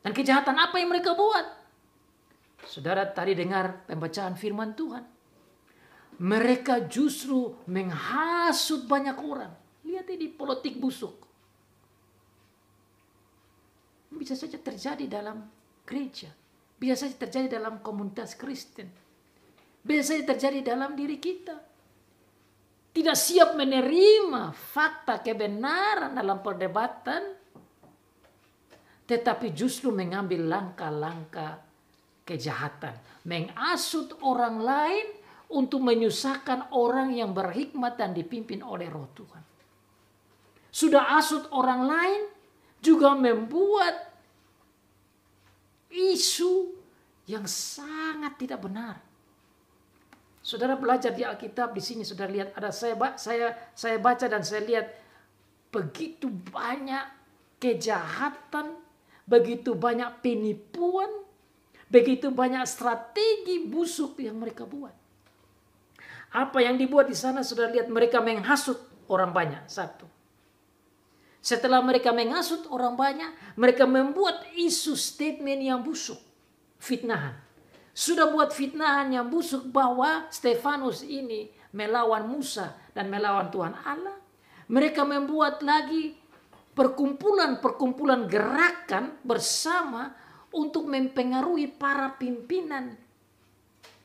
Dan kejahatan apa yang mereka buat? Saudara tadi dengar pembacaan firman Tuhan. Mereka justru menghasut banyak orang. Lihat ini politik busuk. Bisa saja terjadi dalam gereja. Bisa saja terjadi dalam komunitas Kristen. Bisa saja terjadi dalam diri kita tidak siap menerima fakta kebenaran dalam perdebatan, tetapi justru mengambil langkah-langkah kejahatan, mengasut orang lain untuk menyusahkan orang yang berhikmat dan dipimpin oleh Roh Tuhan. Sudah asut orang lain juga membuat isu yang sangat tidak benar Saudara belajar di Alkitab di sini saudara lihat ada saya saya saya baca dan saya lihat begitu banyak kejahatan, begitu banyak penipuan, begitu banyak strategi busuk yang mereka buat. Apa yang dibuat di sana saudara lihat mereka menghasut orang banyak satu. Setelah mereka menghasut orang banyak, mereka membuat isu statement yang busuk, fitnahan sudah buat fitnahan yang busuk bahwa Stefanus ini melawan Musa dan melawan Tuhan Allah. Mereka membuat lagi perkumpulan-perkumpulan gerakan bersama untuk mempengaruhi para pimpinan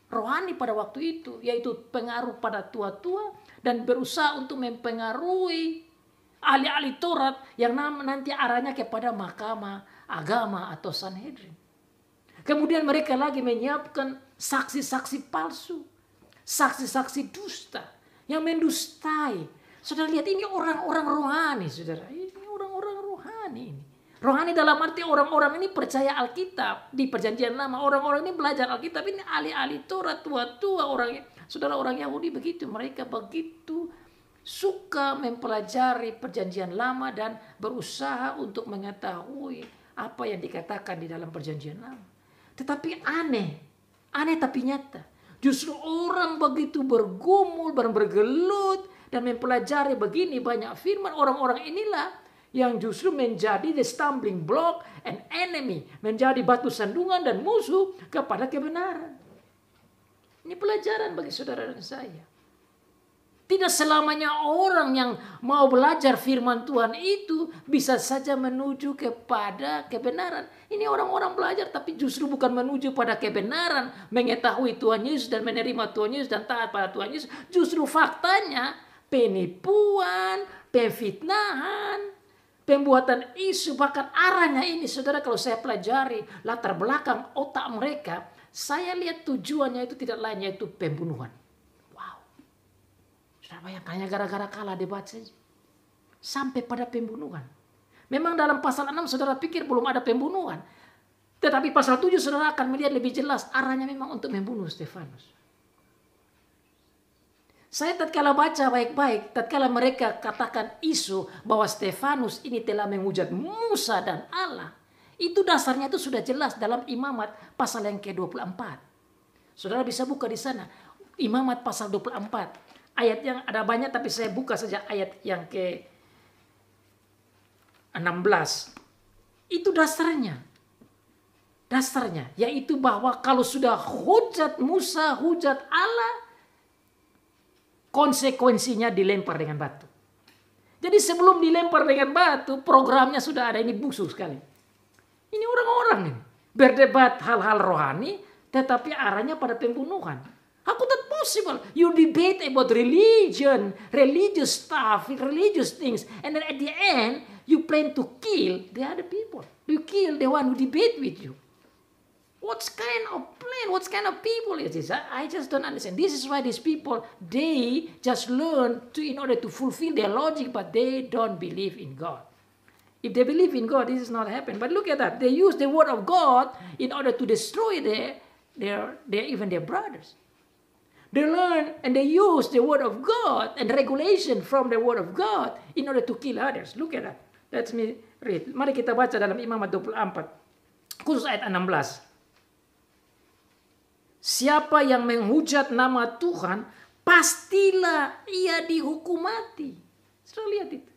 rohani pada waktu itu, yaitu pengaruh pada tua-tua dan berusaha untuk mempengaruhi ahli-ahli Taurat yang nanti arahnya kepada mahkamah agama atau Sanhedrin. Kemudian mereka lagi menyiapkan saksi-saksi palsu, saksi-saksi dusta yang mendustai. Saudara lihat ini orang-orang rohani, saudara. Ini orang-orang rohani Rohani dalam arti orang-orang ini percaya Alkitab di perjanjian lama. Orang-orang ini belajar Alkitab ini ahli-ahli Torah tua-tua orang saudara orang Yahudi begitu mereka begitu suka mempelajari perjanjian lama dan berusaha untuk mengetahui apa yang dikatakan di dalam perjanjian lama. Tetapi aneh, aneh tapi nyata. Justru orang begitu bergumul, bergelut, dan mempelajari begini banyak firman orang-orang inilah yang justru menjadi the stumbling block and enemy, menjadi batu sandungan dan musuh kepada kebenaran. Ini pelajaran bagi saudara dan saya. Tidak selamanya orang yang mau belajar firman Tuhan itu bisa saja menuju kepada kebenaran. Ini orang-orang belajar tapi justru bukan menuju pada kebenaran, mengetahui Tuhan Yesus dan menerima Tuhan Yesus dan taat pada Tuhan Yesus. Justru faktanya penipuan, pemfitnahan, pembuatan isu bahkan arahnya ini saudara kalau saya pelajari latar belakang otak mereka saya lihat tujuannya itu tidak lain yaitu pembunuhan yang hanya gara-gara kalah debat saja. Sampai pada pembunuhan. Memang dalam pasal 6 saudara pikir belum ada pembunuhan. Tetapi pasal 7 saudara akan melihat lebih jelas arahnya memang untuk membunuh Stefanus. Saya tatkala baca baik-baik, tatkala mereka katakan isu bahwa Stefanus ini telah menghujat Musa dan Allah. Itu dasarnya itu sudah jelas dalam imamat pasal yang ke-24. Saudara bisa buka di sana. Imamat pasal 24 ayat yang ada banyak tapi saya buka saja ayat yang ke 16. Itu dasarnya. Dasarnya yaitu bahwa kalau sudah hujat Musa, hujat Allah, konsekuensinya dilempar dengan batu. Jadi sebelum dilempar dengan batu, programnya sudah ada ini busuk sekali. Ini orang-orang ini berdebat hal-hal rohani tetapi arahnya pada pembunuhan. Aku tetap impossible. You debate about religion, religious stuff, religious things, and then at the end, you plan to kill the other people. You kill the one who debate with you. What kind of plan, what kind of people is this? I, I just don't understand. This is why these people, they just learn to, in order to fulfill their logic, but they don't believe in God. If they believe in God, this is not happen. But look at that. They use the word of God in order to destroy their, their, their even their brothers. They learn and they use the word of God and regulation from the word of God in order to kill others. Look at that. Let me read. Mari kita baca dalam Imamat 24, khusus ayat 16. Siapa yang menghujat nama Tuhan, pastilah ia dihukum mati. Sudah lihat itu.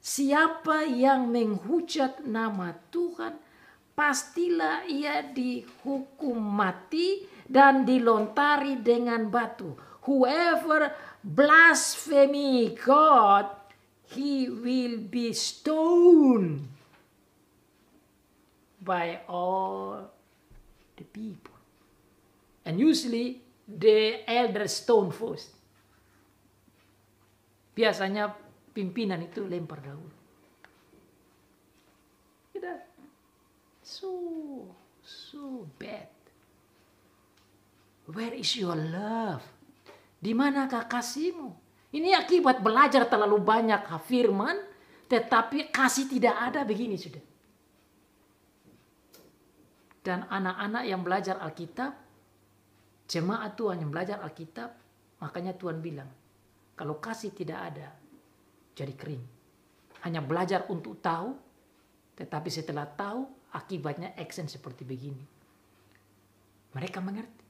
Siapa yang menghujat nama Tuhan, pastilah ia dihukum mati dan dilontari dengan batu. Whoever blasphemy God, he will be stoned by all the people. And usually the elder stone first. Biasanya pimpinan itu lempar dahulu. so so bad. Where is your love? Di manakah kasihmu? Ini akibat belajar terlalu banyak firman, tetapi kasih tidak ada begini sudah. Dan anak-anak yang belajar Alkitab, jemaat Tuhan yang belajar Alkitab, makanya Tuhan bilang, kalau kasih tidak ada, jadi kering. Hanya belajar untuk tahu, tetapi setelah tahu, akibatnya action seperti begini. Mereka mengerti.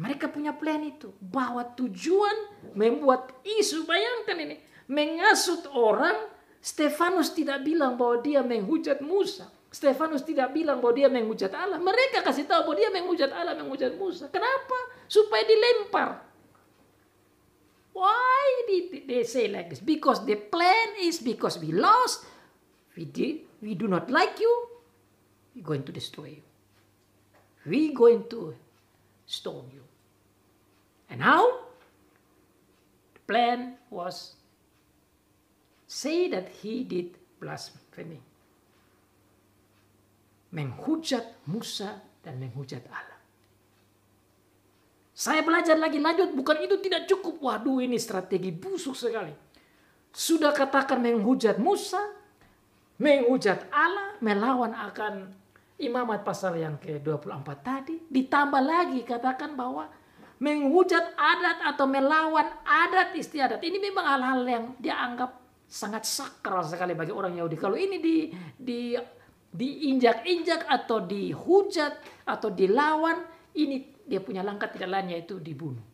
Mereka punya plan itu bahwa tujuan membuat isu bayangkan ini mengasut orang. Stefanus tidak bilang bahwa dia menghujat Musa. Stefanus tidak bilang bahwa dia menghujat Allah. Mereka kasih tahu bahwa dia menghujat Allah, menghujat Musa. Kenapa? Supaya dilempar. Why did they say like this? Because the plan is because we lost. We did. We do not like you. We going to destroy you. We going to stone you. And how? The plan was say that he did blasphemy. Menghujat Musa dan menghujat Allah. Saya belajar lagi lanjut, bukan itu tidak cukup. Waduh ini strategi busuk sekali. Sudah katakan menghujat Musa, menghujat Allah, melawan akan imamat pasal yang ke-24 tadi. Ditambah lagi katakan bahwa menghujat adat atau melawan adat istiadat. Ini memang hal-hal yang dianggap sangat sakral sekali bagi orang Yahudi. Kalau ini di di diinjak-injak atau dihujat atau dilawan, ini dia punya langkah tidak lain yaitu dibunuh,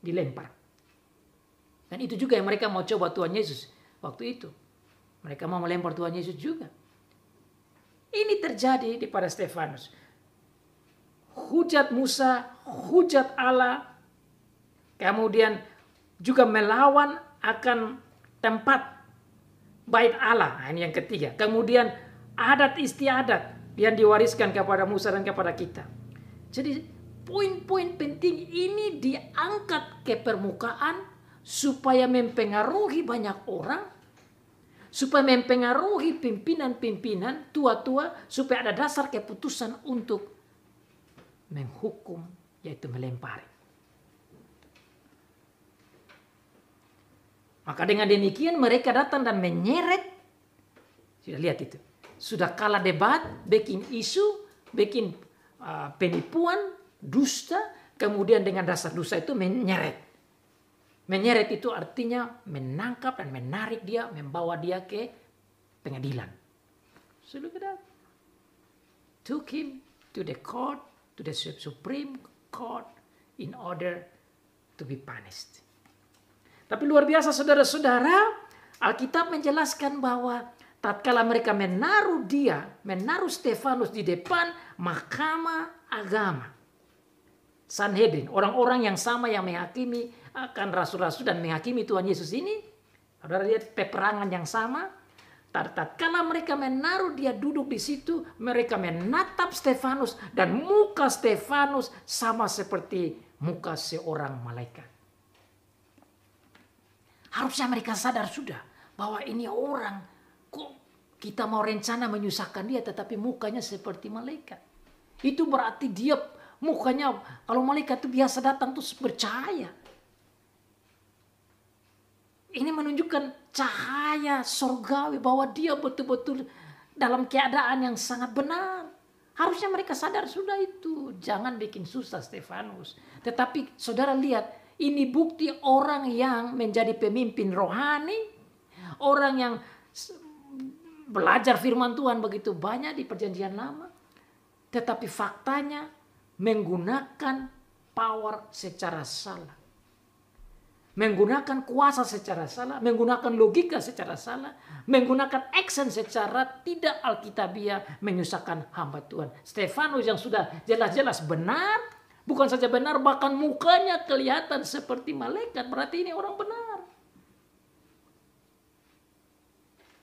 dilempar. Dan itu juga yang mereka mau coba Tuhan Yesus waktu itu. Mereka mau melempar Tuhan Yesus juga. Ini terjadi di pada Stefanus. Hujat Musa hujat Allah, kemudian juga melawan akan tempat bait Allah. Nah, ini yang ketiga. Kemudian adat istiadat yang diwariskan kepada Musa dan kepada kita. Jadi poin-poin penting ini diangkat ke permukaan supaya mempengaruhi banyak orang, supaya mempengaruhi pimpinan-pimpinan tua-tua, supaya ada dasar keputusan untuk menghukum yaitu melempari. Maka dengan demikian mereka datang dan menyeret. Sudah lihat itu. Sudah kalah debat, bikin isu, bikin uh, penipuan, dusta, kemudian dengan dasar dusta itu menyeret. Menyeret itu artinya menangkap dan menarik dia, membawa dia ke pengadilan. So look at that. Took him to the court, to the Supreme court in order to be punished. Tapi luar biasa saudara-saudara, Alkitab menjelaskan bahwa tatkala mereka menaruh dia, menaruh Stefanus di depan mahkamah agama. Sanhedrin, orang-orang yang sama yang menghakimi akan rasul-rasul dan menghakimi Tuhan Yesus ini. Saudara lihat peperangan yang sama, Tatkala mereka menaruh dia duduk di situ, mereka menatap Stefanus dan muka Stefanus sama seperti muka seorang malaikat. Harusnya mereka sadar sudah bahwa ini orang kok kita mau rencana menyusahkan dia tetapi mukanya seperti malaikat. Itu berarti dia mukanya kalau malaikat itu biasa datang terus bercahaya. Ini menunjukkan cahaya surgawi bahwa dia betul-betul dalam keadaan yang sangat benar. Harusnya mereka sadar sudah itu. Jangan bikin susah Stefanus. Tetapi saudara lihat, ini bukti orang yang menjadi pemimpin rohani, orang yang belajar firman Tuhan begitu banyak di perjanjian lama. Tetapi faktanya menggunakan power secara salah menggunakan kuasa secara salah, menggunakan logika secara salah, menggunakan action secara tidak alkitabiah, menyusahkan hamba Tuhan. Stefanus yang sudah jelas-jelas benar, bukan saja benar, bahkan mukanya kelihatan seperti malaikat, berarti ini orang benar.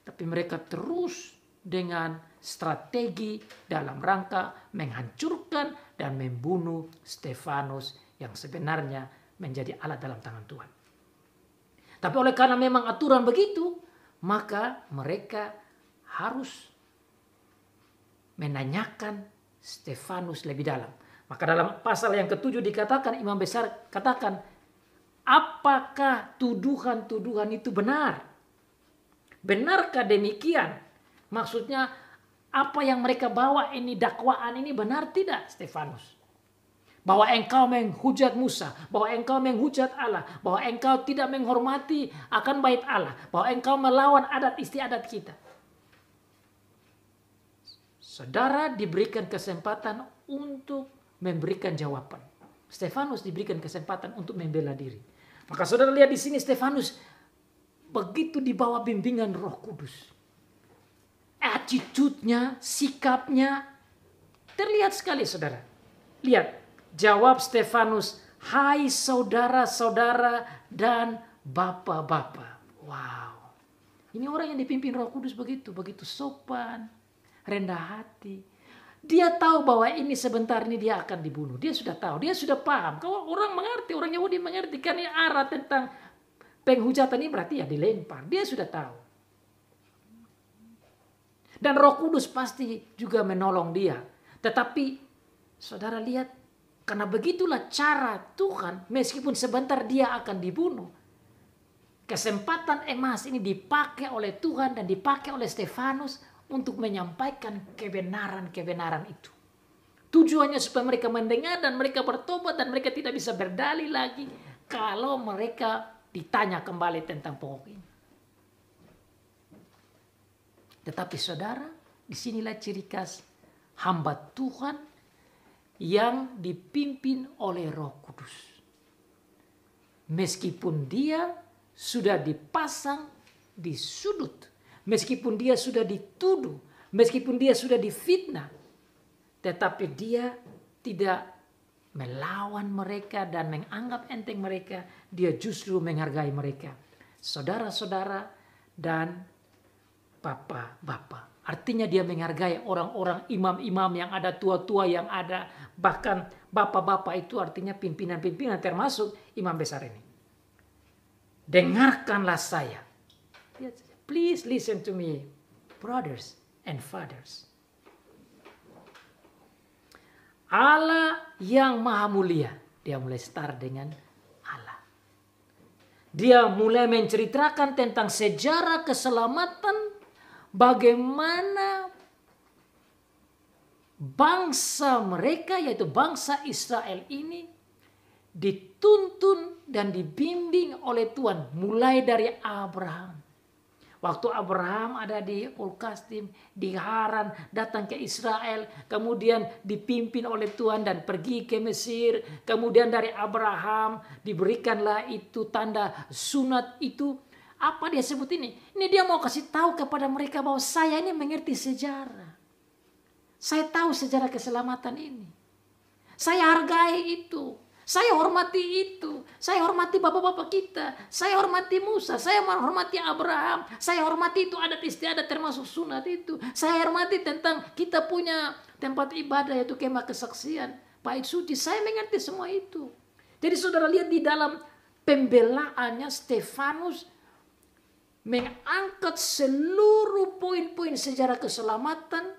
Tapi mereka terus dengan strategi dalam rangka menghancurkan dan membunuh Stefanus yang sebenarnya menjadi alat dalam tangan Tuhan. Tapi oleh karena memang aturan begitu, maka mereka harus menanyakan Stefanus lebih dalam. Maka dalam pasal yang ketujuh dikatakan imam besar katakan apakah tuduhan-tuduhan itu benar? Benarkah demikian? Maksudnya apa yang mereka bawa ini dakwaan ini benar tidak Stefanus? bahwa engkau menghujat Musa, bahwa engkau menghujat Allah, bahwa engkau tidak menghormati akan bait Allah, bahwa engkau melawan adat istiadat kita. Saudara diberikan kesempatan untuk memberikan jawaban. Stefanus diberikan kesempatan untuk membela diri. Maka saudara lihat di sini Stefanus begitu dibawa bimbingan Roh Kudus. Attitude-nya, sikapnya terlihat sekali saudara. Lihat Jawab Stefanus, "Hai saudara-saudara dan bapak-bapak." Wow. Ini orang yang dipimpin Roh Kudus begitu, begitu sopan, rendah hati. Dia tahu bahwa ini sebentar ini dia akan dibunuh. Dia sudah tahu, dia sudah paham. Kalau orang mengerti, orang Yahudi mengerti kan ini arah tentang penghujatan ini berarti ya dilempar. Dia sudah tahu. Dan Roh Kudus pasti juga menolong dia. Tetapi saudara lihat karena begitulah cara Tuhan, meskipun sebentar dia akan dibunuh. Kesempatan emas ini dipakai oleh Tuhan dan dipakai oleh Stefanus untuk menyampaikan kebenaran-kebenaran itu. Tujuannya supaya mereka mendengar dan mereka bertobat dan mereka tidak bisa berdali lagi kalau mereka ditanya kembali tentang pokok ini. Tetapi saudara, disinilah ciri khas hamba Tuhan yang dipimpin oleh Roh Kudus. Meskipun dia sudah dipasang di sudut, meskipun dia sudah dituduh, meskipun dia sudah difitnah, tetapi dia tidak melawan mereka dan menganggap enteng mereka, dia justru menghargai mereka. Saudara-saudara dan papa-bapak. Artinya dia menghargai orang-orang imam-imam yang ada tua-tua yang ada bahkan bapak-bapak itu artinya pimpinan-pimpinan termasuk imam besar ini. Dengarkanlah saya. Please listen to me, brothers and fathers. Allah yang maha mulia. Dia mulai start dengan Allah. Dia mulai menceritakan tentang sejarah keselamatan bagaimana bangsa mereka yaitu bangsa Israel ini dituntun dan dibimbing oleh Tuhan mulai dari Abraham. Waktu Abraham ada di Ulkastim, di Haran, datang ke Israel, kemudian dipimpin oleh Tuhan dan pergi ke Mesir. Kemudian dari Abraham diberikanlah itu tanda sunat itu apa dia sebut ini? Ini dia mau kasih tahu kepada mereka bahwa saya ini mengerti sejarah. Saya tahu sejarah keselamatan ini. Saya hargai itu. Saya hormati itu. Saya hormati bapak-bapak kita. Saya hormati Musa. Saya menghormati Abraham. Saya hormati itu adat istiadat termasuk sunat itu. Saya hormati tentang kita punya tempat ibadah yaitu kemah kesaksian. Pahit suci. Saya mengerti semua itu. Jadi saudara lihat di dalam pembelaannya Stefanus mengangkat seluruh poin-poin sejarah keselamatan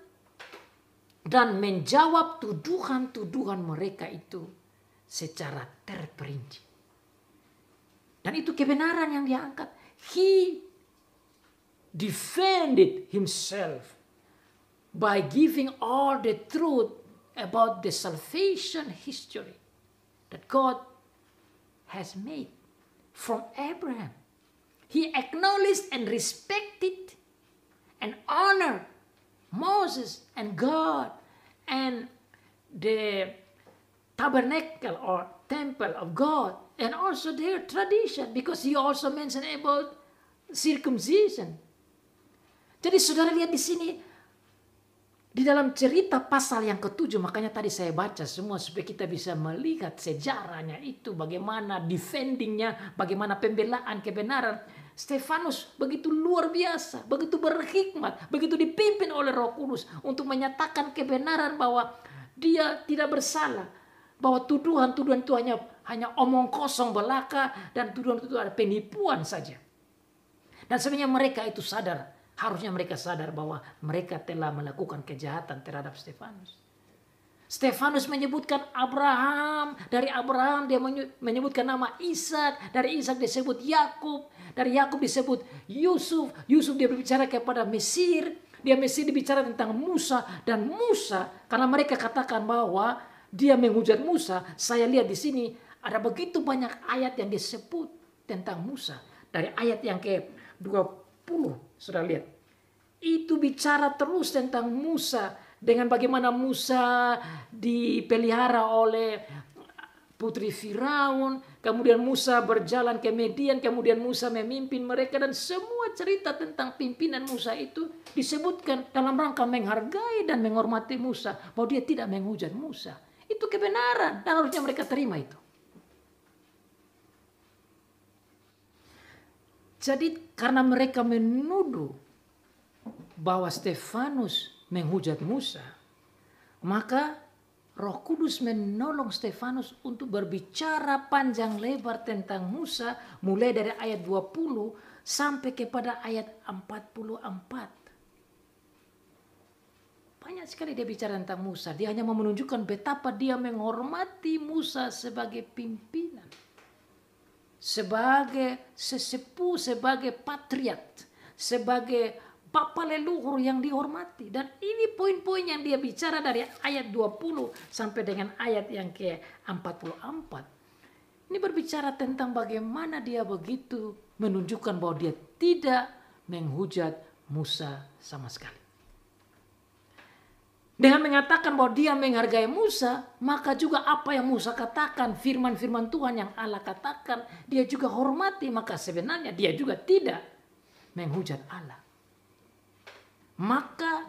dan menjawab tuduhan-tuduhan mereka itu secara terperinci. Dan itu kebenaran yang dia angkat. He defended himself by giving all the truth about the salvation history that God has made from Abraham He acknowledged and respected and honored Moses and God and the tabernacle or temple of God and also their tradition because he also mentioned about circumcision. Jadi saudara lihat di sini di dalam cerita pasal yang ketujuh, makanya tadi saya baca semua supaya kita bisa melihat sejarahnya itu, bagaimana defendingnya, bagaimana pembelaan kebenaran Stefanus begitu luar biasa, begitu berhikmat, begitu dipimpin oleh Roh Kudus untuk menyatakan kebenaran bahwa dia tidak bersalah, bahwa tuduhan-tuduhan itu hanya hanya omong kosong belaka dan tuduhan itu ada penipuan saja. Dan sebenarnya mereka itu sadar, harusnya mereka sadar bahwa mereka telah melakukan kejahatan terhadap Stefanus. Stefanus menyebutkan Abraham, dari Abraham dia menyebutkan nama Ishak, dari Ishak disebut Yakub, dari Yakub disebut Yusuf, Yusuf dia berbicara kepada Mesir, dia Mesir dibicara tentang Musa dan Musa karena mereka katakan bahwa dia menghujat Musa. Saya lihat di sini ada begitu banyak ayat yang disebut tentang Musa dari ayat yang ke-20 sudah lihat. Itu bicara terus tentang Musa dengan bagaimana Musa dipelihara oleh putri Firaun, kemudian Musa berjalan ke Median, kemudian Musa memimpin mereka dan semua cerita tentang pimpinan Musa itu disebutkan dalam rangka menghargai dan menghormati Musa, bahwa dia tidak menghujat Musa. Itu kebenaran dan harusnya mereka terima itu. Jadi karena mereka menuduh bahwa Stefanus menghujat Musa, maka Roh Kudus menolong Stefanus untuk berbicara panjang lebar tentang Musa mulai dari ayat 20 sampai kepada ayat 44. Banyak sekali dia bicara tentang Musa. Dia hanya menunjukkan betapa dia menghormati Musa sebagai pimpinan. Sebagai sesepuh, sebagai patriot, sebagai Papa leluhur yang dihormati. Dan ini poin-poin yang dia bicara dari ayat 20 sampai dengan ayat yang ke-44. Ini berbicara tentang bagaimana dia begitu menunjukkan bahwa dia tidak menghujat Musa sama sekali. Dengan mengatakan bahwa dia menghargai Musa, maka juga apa yang Musa katakan, firman-firman Tuhan yang Allah katakan, dia juga hormati, maka sebenarnya dia juga tidak menghujat Allah maka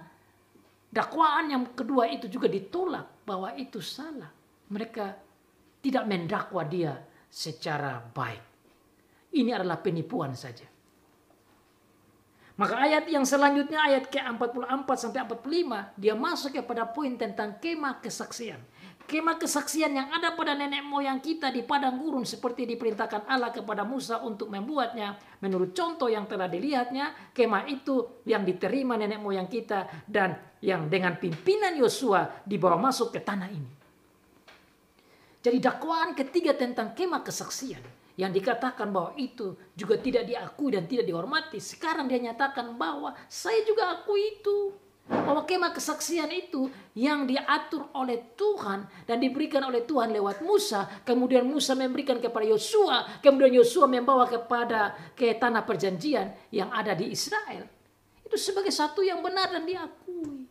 dakwaan yang kedua itu juga ditolak bahwa itu salah. Mereka tidak mendakwa dia secara baik. Ini adalah penipuan saja. Maka ayat yang selanjutnya ayat ke-44 sampai 45 dia masuk kepada poin tentang kemah kesaksian kemah kesaksian yang ada pada nenek moyang kita di padang gurun seperti diperintahkan Allah kepada Musa untuk membuatnya menurut contoh yang telah dilihatnya, kemah itu yang diterima nenek moyang kita dan yang dengan pimpinan Yosua dibawa masuk ke tanah ini. Jadi dakwaan ketiga tentang kemah kesaksian yang dikatakan bahwa itu juga tidak diakui dan tidak dihormati. Sekarang dia nyatakan bahwa saya juga akui itu. Bahwa kemah kesaksian itu yang diatur oleh Tuhan dan diberikan oleh Tuhan lewat Musa. Kemudian Musa memberikan kepada Yosua. Kemudian Yosua membawa kepada ke tanah perjanjian yang ada di Israel. Itu sebagai satu yang benar dan diakui.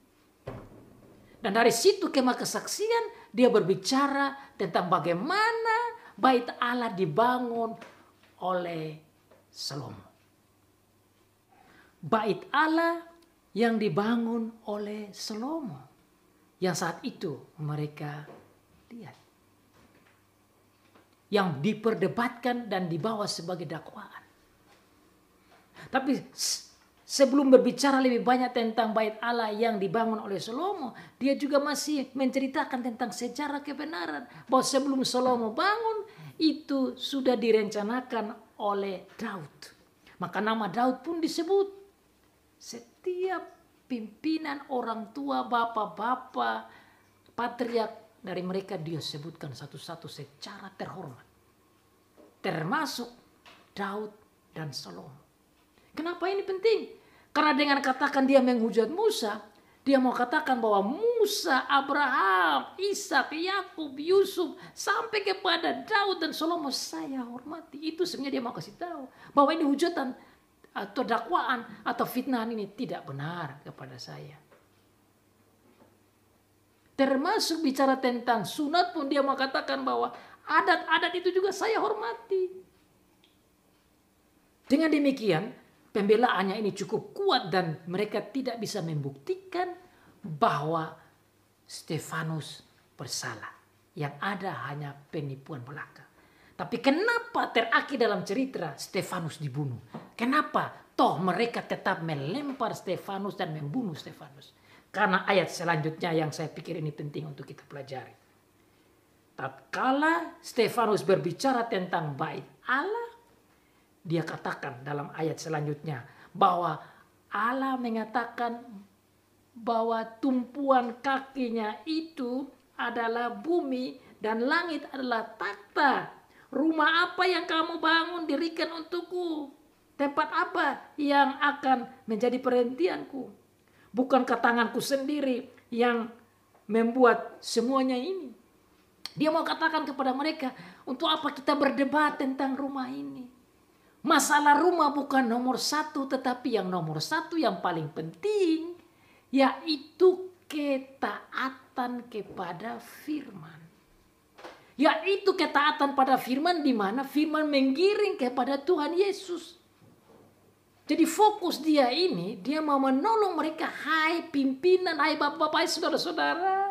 Dan dari situ kemah kesaksian dia berbicara tentang bagaimana bait Allah dibangun oleh Salomo. Bait Allah yang dibangun oleh Salomo yang saat itu mereka lihat yang diperdebatkan dan dibawa sebagai dakwaan. Tapi sebelum berbicara lebih banyak tentang bait Allah yang dibangun oleh Salomo, dia juga masih menceritakan tentang sejarah kebenaran bahwa sebelum Salomo bangun itu sudah direncanakan oleh Daud. Maka nama Daud pun disebut setiap pimpinan orang tua, bapak-bapak, patriark dari mereka dia sebutkan satu-satu secara terhormat. Termasuk Daud dan Salomo. Kenapa ini penting? Karena dengan katakan dia menghujat Musa, dia mau katakan bahwa Musa, Abraham, Ishak, Yakub, Yusuf sampai kepada Daud dan Salomo saya hormati. Itu sebenarnya dia mau kasih tahu bahwa ini hujatan atau dakwaan atau fitnah ini tidak benar kepada saya. Termasuk bicara tentang sunat pun dia mengatakan bahwa adat-adat itu juga saya hormati. Dengan demikian, pembelaannya ini cukup kuat dan mereka tidak bisa membuktikan bahwa Stefanus bersalah. Yang ada hanya penipuan belaka. Tapi kenapa terakhir dalam cerita Stefanus dibunuh? Kenapa? Toh mereka tetap melempar Stefanus dan membunuh Stefanus. Karena ayat selanjutnya yang saya pikir ini penting untuk kita pelajari. Tatkala Stefanus berbicara tentang baik Allah, dia katakan dalam ayat selanjutnya bahwa Allah mengatakan bahwa tumpuan kakinya itu adalah bumi dan langit adalah takhta Rumah apa yang kamu bangun dirikan untukku? Tempat apa yang akan menjadi perhentianku? Bukankah tanganku sendiri yang membuat semuanya ini? Dia mau katakan kepada mereka, untuk apa kita berdebat tentang rumah ini? Masalah rumah bukan nomor satu, tetapi yang nomor satu yang paling penting yaitu ketaatan kepada firman. Yaitu ketaatan pada firman di mana firman menggiring kepada Tuhan Yesus. Jadi fokus dia ini, dia mau menolong mereka. Hai pimpinan, hai bapak-bapak, saudara saudara-saudara.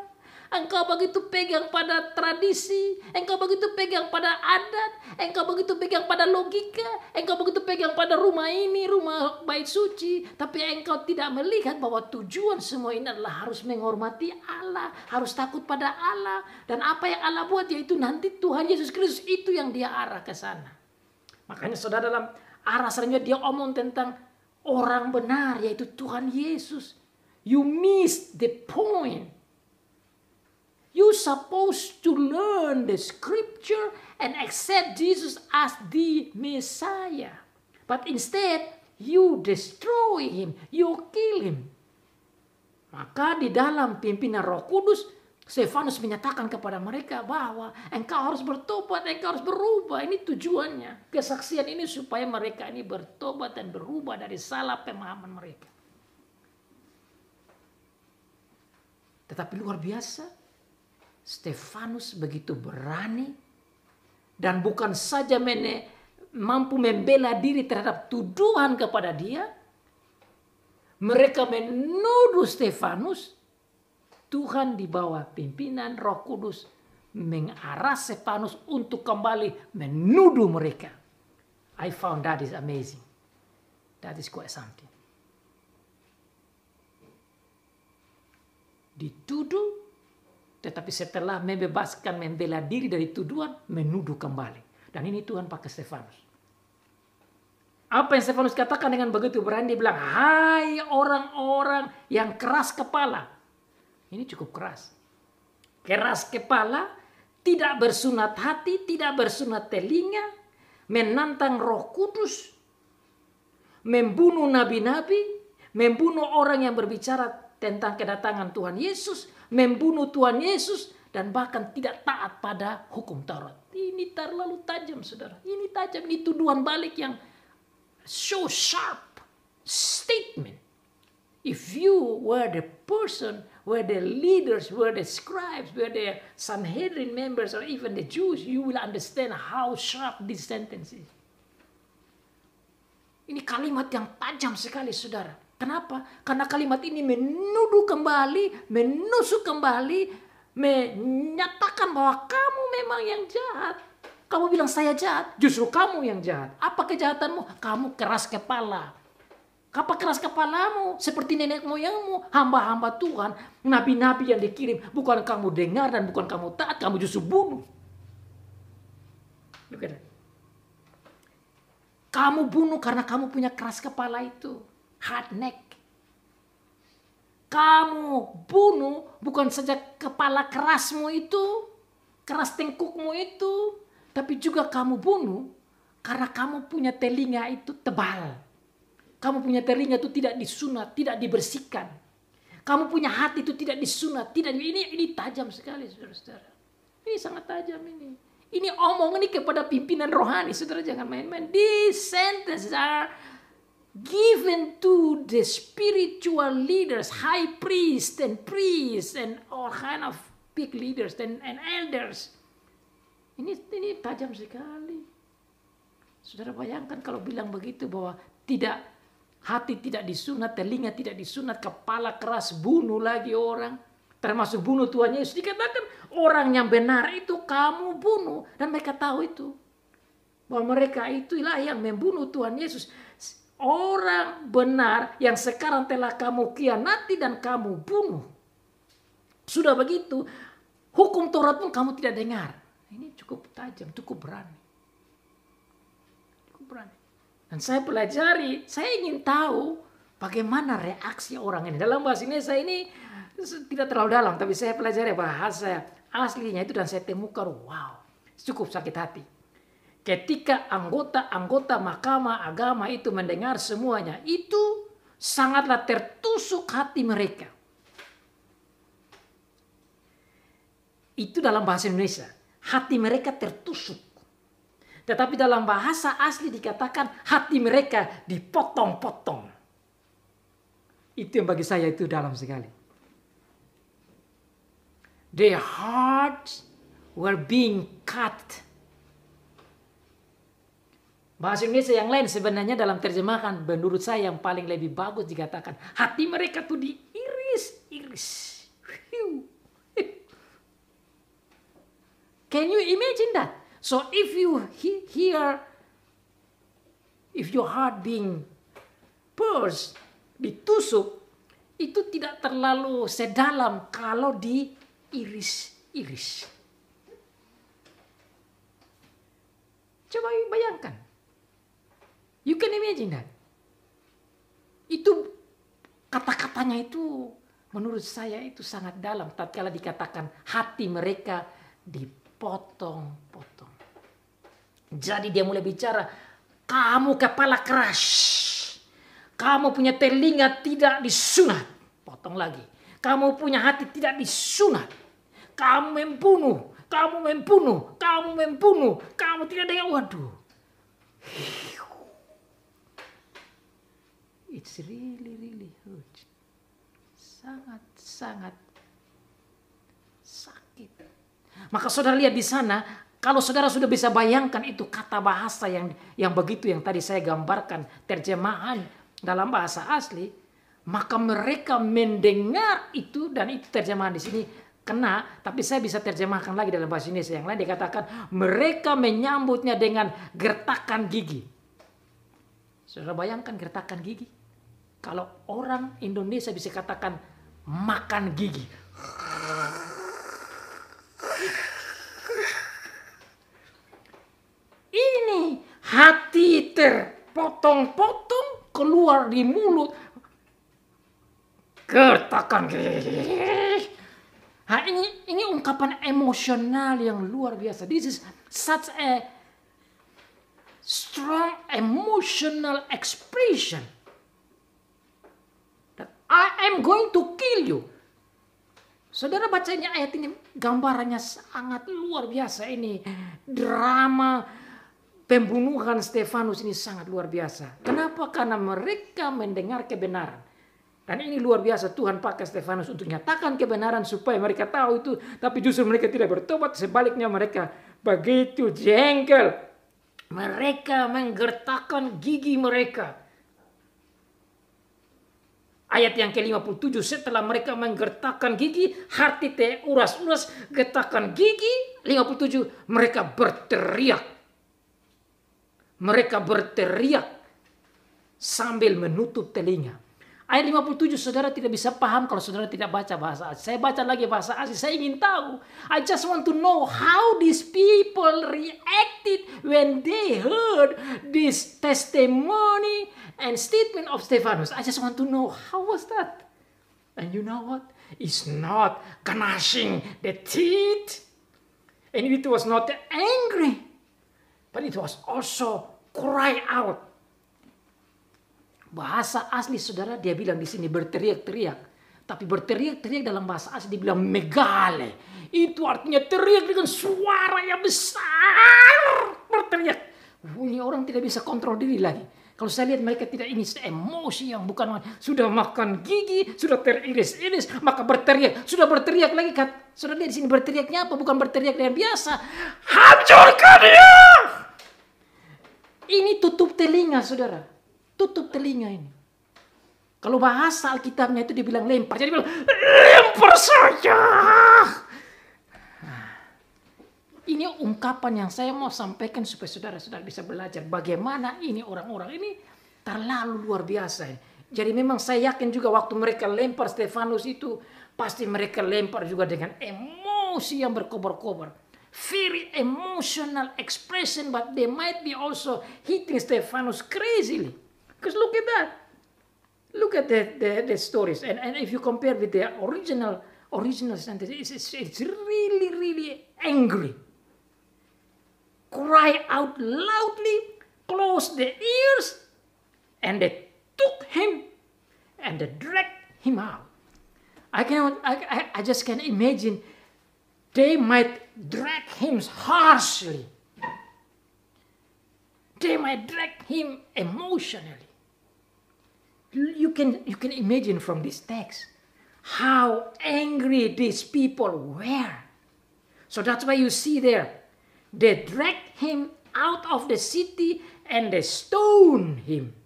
Engkau begitu pegang pada tradisi, engkau begitu pegang pada adat, engkau begitu pegang pada logika, engkau begitu pegang pada rumah ini, rumah bait suci, tapi engkau tidak melihat bahwa tujuan semua ini adalah harus menghormati Allah, harus takut pada Allah dan apa yang Allah buat yaitu nanti Tuhan Yesus Kristus itu yang dia arah ke sana. Makanya saudara dalam arah selanjutnya dia omong tentang orang benar yaitu Tuhan Yesus. You miss the point. You supposed to learn the scripture and accept Jesus as the Messiah. But instead, you destroy him, you kill him. Maka di dalam pimpinan Roh Kudus, Stefanus menyatakan kepada mereka bahwa engkau harus bertobat, engkau harus berubah. Ini tujuannya. Kesaksian ini supaya mereka ini bertobat dan berubah dari salah pemahaman mereka. Tetapi luar biasa, Stefanus begitu berani dan bukan saja mene, mampu membela diri terhadap tuduhan kepada dia. Mereka menuduh Stefanus. Tuhan di bawah pimpinan roh kudus mengarah Stefanus untuk kembali menuduh mereka. I found that is amazing. That is quite something. Dituduh tetapi setelah membebaskan, membela diri dari tuduhan, menuduh kembali. Dan ini Tuhan pakai Stefanus. Apa yang Stefanus katakan dengan begitu berani? Dia bilang, hai orang-orang yang keras kepala. Ini cukup keras. Keras kepala, tidak bersunat hati, tidak bersunat telinga, menantang roh kudus, membunuh nabi-nabi, membunuh orang yang berbicara tentang kedatangan Tuhan Yesus, membunuh Tuhan Yesus, dan bahkan tidak taat pada hukum Taurat. Ini terlalu tajam, saudara. Ini tajam, ini tuduhan balik yang so sharp statement. If you were the person, were the leaders, were the scribes, were the Sanhedrin members, or even the Jews, you will understand how sharp this sentence is. Ini kalimat yang tajam sekali, saudara. Kenapa? Karena kalimat ini menuduh kembali, menusuk kembali, menyatakan bahwa kamu memang yang jahat. Kamu bilang saya jahat, justru kamu yang jahat. Apa kejahatanmu? Kamu keras kepala. Apa keras kepalamu? Seperti nenek moyangmu, hamba-hamba Tuhan, nabi-nabi yang dikirim. Bukan kamu dengar dan bukan kamu taat, kamu justru bunuh. Kamu bunuh karena kamu punya keras kepala itu. Hardneck. Kamu bunuh bukan saja kepala kerasmu itu, keras tengkukmu itu, tapi juga kamu bunuh karena kamu punya telinga itu tebal. Kamu punya telinga itu tidak disunat, tidak dibersihkan. Kamu punya hati itu tidak disunat, tidak ini ini tajam sekali saudara-saudara. Ini sangat tajam ini. Ini omong ini kepada pimpinan rohani, saudara jangan main-main. These sentences are given to the spiritual leaders, high priest and priests and all kind of big leaders and, and elders. Ini ini tajam sekali. Saudara bayangkan kalau bilang begitu bahwa tidak hati tidak disunat, telinga tidak disunat, kepala keras bunuh lagi orang. Termasuk bunuh Tuhan Yesus dikatakan orang yang benar itu kamu bunuh dan mereka tahu itu. Bahwa mereka itulah yang membunuh Tuhan Yesus orang benar yang sekarang telah kamu kianati dan kamu bunuh. Sudah begitu, hukum Taurat pun kamu tidak dengar. Ini cukup tajam, cukup berani. Cukup berani. Dan saya pelajari, saya ingin tahu bagaimana reaksi orang ini. Dalam bahasa ini saya ini tidak terlalu dalam, tapi saya pelajari bahasa aslinya itu dan saya temukan, wow, cukup sakit hati ketika anggota-anggota mahkamah agama itu mendengar semuanya, itu sangatlah tertusuk hati mereka. Itu dalam bahasa Indonesia, hati mereka tertusuk. Tetapi dalam bahasa asli dikatakan hati mereka dipotong-potong. Itu yang bagi saya itu dalam sekali. Their hearts were being cut Bahasa Indonesia yang lain sebenarnya dalam terjemahan menurut saya yang paling lebih bagus dikatakan hati mereka tuh diiris, iris. Can you imagine that? So if you hear if your heart being pierced, ditusuk, itu tidak terlalu sedalam kalau diiris-iris. Coba bayangkan, You can imagine that. Itu kata-katanya itu menurut saya itu sangat dalam. Tatkala dikatakan hati mereka dipotong-potong. Jadi dia mulai bicara, kamu kepala keras. Kamu punya telinga tidak disunat. Potong lagi. Kamu punya hati tidak disunat. Kamu membunuh. Kamu membunuh. Kamu membunuh. Kamu tidak ada yang waduh. It's really, really huge. Sangat-sangat sakit. Maka saudara lihat di sana, kalau saudara sudah bisa bayangkan itu kata bahasa yang yang begitu yang tadi saya gambarkan terjemahan dalam bahasa asli, maka mereka mendengar itu dan itu terjemahan di sini kena, tapi saya bisa terjemahkan lagi dalam bahasa Indonesia yang lain dikatakan mereka menyambutnya dengan gertakan gigi. Saudara bayangkan gertakan gigi? Kalau orang Indonesia bisa katakan makan gigi. Ini hati terpotong-potong keluar di mulut. Kertakan gigi. Ha, ini ini ungkapan emosional yang luar biasa. This is such a strong emotional expression. I am going to kill you. Saudara bacanya ayat ini gambarannya sangat luar biasa ini. Drama pembunuhan Stefanus ini sangat luar biasa. Kenapa? Karena mereka mendengar kebenaran. Dan ini luar biasa Tuhan pakai Stefanus untuk nyatakan kebenaran supaya mereka tahu itu. Tapi justru mereka tidak bertobat. Sebaliknya mereka begitu jengkel. Mereka menggertakkan gigi mereka. Ayat yang ke-57 setelah mereka menggertakkan gigi, hati teh uras-uras getakan gigi. 57 mereka berteriak. Mereka berteriak sambil menutup telinga. Ayat 57 saudara tidak bisa paham kalau saudara tidak baca bahasa asli. Saya baca lagi bahasa asli. Saya ingin tahu. I just want to know how these people reacted when they heard this testimony and statement of Stephanus. I just want to know how was that. And you know what? It's not gnashing the teeth. And it was not angry. But it was also cry out bahasa asli saudara dia bilang di sini berteriak-teriak. Tapi berteriak-teriak dalam bahasa asli bilang megale. Itu artinya teriak dengan suara yang besar. Berteriak. Ini orang tidak bisa kontrol diri lagi. Kalau saya lihat mereka tidak ini emosi yang bukan sudah makan gigi, sudah teriris-iris, maka berteriak, sudah berteriak lagi kan. Sudah lihat di sini berteriaknya apa? Bukan berteriak yang biasa. Hancurkan dia! Ini tutup telinga, saudara Tutup telinga ini. Kalau bahasa Alkitabnya itu dibilang lempar. Jadi bilang, lempar saja. Ah. ini ungkapan yang saya mau sampaikan supaya saudara-saudara bisa belajar bagaimana ini orang-orang ini terlalu luar biasa. Jadi memang saya yakin juga waktu mereka lempar Stefanus itu pasti mereka lempar juga dengan emosi yang berkobar-kobar very emotional expression, but they might be also hitting Stefanus crazily. Because look at that. Look at the, the, the, stories. And, and if you compare with the original original sentence, it's, it's, it's really, really angry. Cry out loudly, close the ears, and they took him and they dragged him out. I cannot, I, I, I just can imagine they might drag him harshly. They might drag him emotionally. you can you can imagine from this text how angry these people were. So that's why you see there, they dragged him out of the city and they stone him.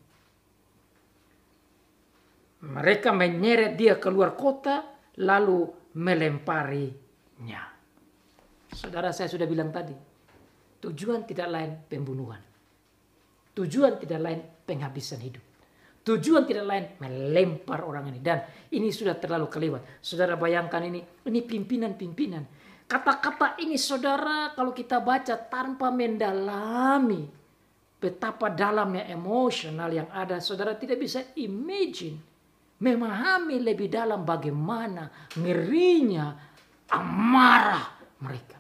Mereka menyeret dia keluar kota lalu melemparinya. Saudara saya sudah bilang tadi, tujuan tidak lain pembunuhan. Tujuan tidak lain penghabisan hidup. Tujuan tidak lain melempar orang ini dan ini sudah terlalu kelewat. Saudara bayangkan ini, ini pimpinan-pimpinan. Kata-kata ini saudara kalau kita baca tanpa mendalami betapa dalamnya emosional yang ada, saudara tidak bisa imagine memahami lebih dalam bagaimana ngerinya amarah mereka.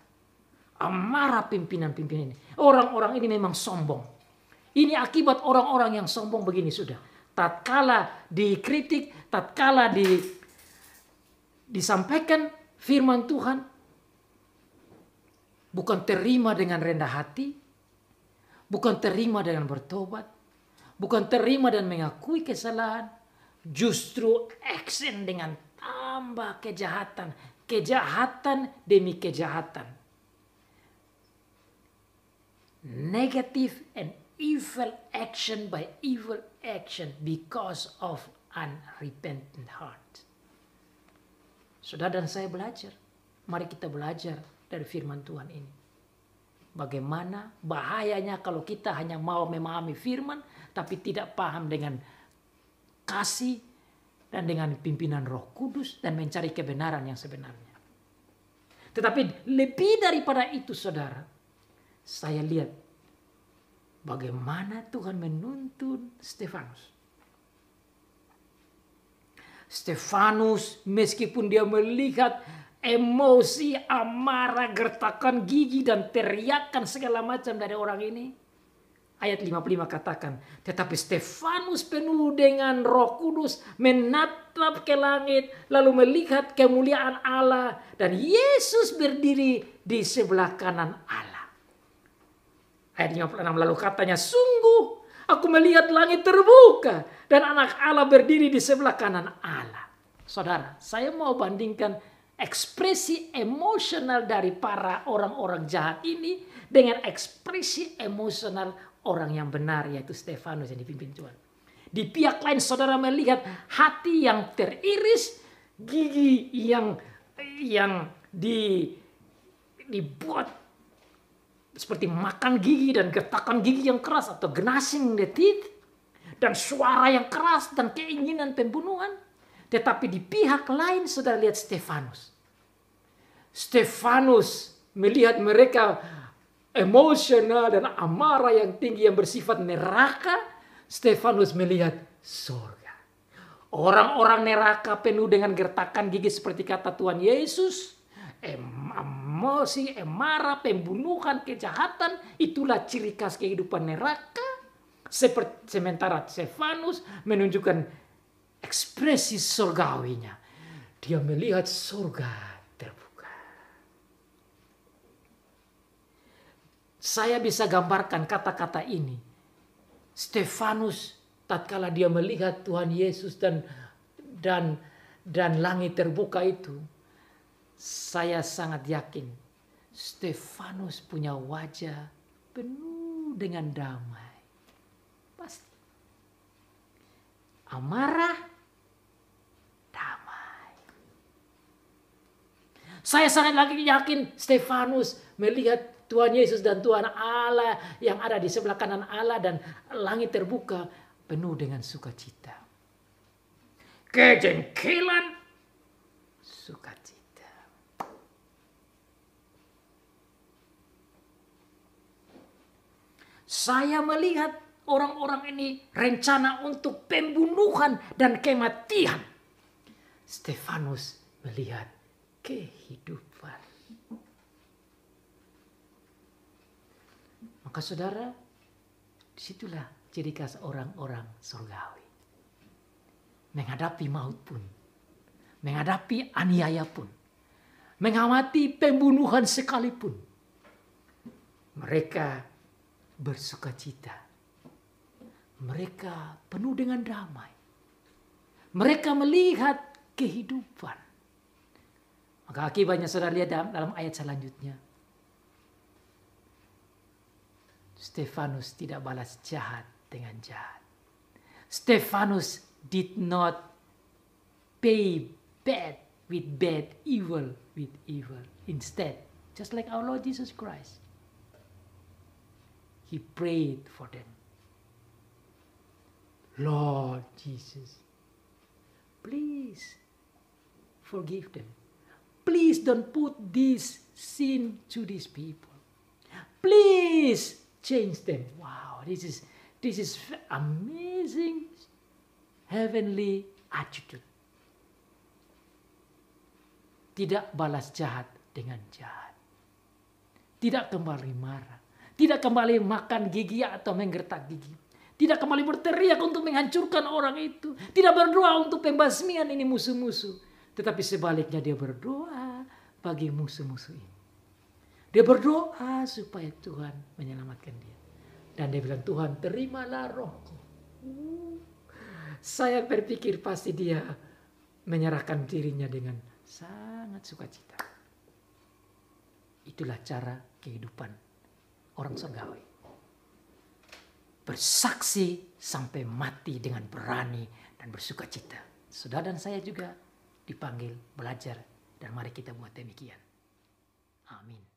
Amarah pimpinan-pimpinan ini. Orang-orang ini memang sombong. Ini akibat orang-orang yang sombong begini sudah tatkala dikritik, tatkala di disampaikan firman Tuhan bukan terima dengan rendah hati, bukan terima dengan bertobat, bukan terima dan mengakui kesalahan, justru action dengan tambah kejahatan, kejahatan demi kejahatan. Negative and evil action by evil action because of unrepentant heart. Saudara dan saya belajar. Mari kita belajar dari firman Tuhan ini. Bagaimana bahayanya kalau kita hanya mau memahami firman tapi tidak paham dengan kasih dan dengan pimpinan Roh Kudus dan mencari kebenaran yang sebenarnya. Tetapi lebih daripada itu Saudara, saya lihat bagaimana Tuhan menuntun Stefanus. Stefanus meskipun dia melihat emosi, amarah, gertakan gigi dan teriakan segala macam dari orang ini. Ayat 55 katakan, tetapi Stefanus penuh dengan roh kudus menatap ke langit lalu melihat kemuliaan Allah dan Yesus berdiri di sebelah kanan Allah. Ayat 56 lalu katanya, sungguh aku melihat langit terbuka dan anak Allah berdiri di sebelah kanan Allah. Saudara, saya mau bandingkan ekspresi emosional dari para orang-orang jahat ini dengan ekspresi emosional orang yang benar yaitu Stefanus yang dipimpin Tuhan. Di pihak lain saudara melihat hati yang teriris, gigi yang yang di dibuat seperti makan gigi dan gertakan gigi yang keras atau gnashing the teeth dan suara yang keras dan keinginan pembunuhan. Tetapi di pihak lain sudah lihat Stefanus. Stefanus melihat mereka emosional dan amarah yang tinggi yang bersifat neraka. Stefanus melihat surga. Orang-orang neraka penuh dengan gertakan gigi seperti kata Tuhan Yesus emosi, emarah, pembunuhan, kejahatan, itulah ciri khas kehidupan neraka. Seperti, sementara Stefanus menunjukkan ekspresi surgawinya. Dia melihat surga terbuka. Saya bisa gambarkan kata-kata ini. Stefanus tatkala dia melihat Tuhan Yesus dan dan dan langit terbuka itu, saya sangat yakin Stefanus punya wajah penuh dengan damai. Pasti. Amarah, damai. Saya sangat lagi yakin Stefanus melihat Tuhan Yesus dan Tuhan Allah yang ada di sebelah kanan Allah dan langit terbuka penuh dengan sukacita. Kejengkelan, sukacita Saya melihat orang-orang ini rencana untuk pembunuhan dan kematian. Stefanus melihat kehidupan. Maka saudara, disitulah ciri khas orang-orang surgawi. Menghadapi maut pun, menghadapi aniaya pun, mengamati pembunuhan sekalipun. Mereka bersukacita. Mereka penuh dengan damai. Mereka melihat kehidupan. Maka akibatnya saudara lihat dalam, dalam ayat selanjutnya. Stefanus tidak balas jahat dengan jahat. Stefanus did not pay bad with bad, evil with evil. Instead, just like our Lord Jesus Christ, he prayed for them. Lord Jesus, please forgive them. Please don't put this sin to these people. Please change them. Wow, this is this is amazing heavenly attitude. Tidak balas jahat dengan jahat. Tidak kembali marah tidak kembali makan gigi atau menggertak gigi. Tidak kembali berteriak untuk menghancurkan orang itu. Tidak berdoa untuk pembasmian ini musuh-musuh. Tetapi sebaliknya dia berdoa bagi musuh-musuh ini. Dia berdoa supaya Tuhan menyelamatkan dia. Dan dia bilang, Tuhan terimalah rohku. Saya berpikir pasti dia menyerahkan dirinya dengan sangat sukacita. Itulah cara kehidupan orang Sagawi. Bersaksi sampai mati dengan berani dan bersuka cita. Saudara dan saya juga dipanggil belajar dan mari kita buat demikian. Amin.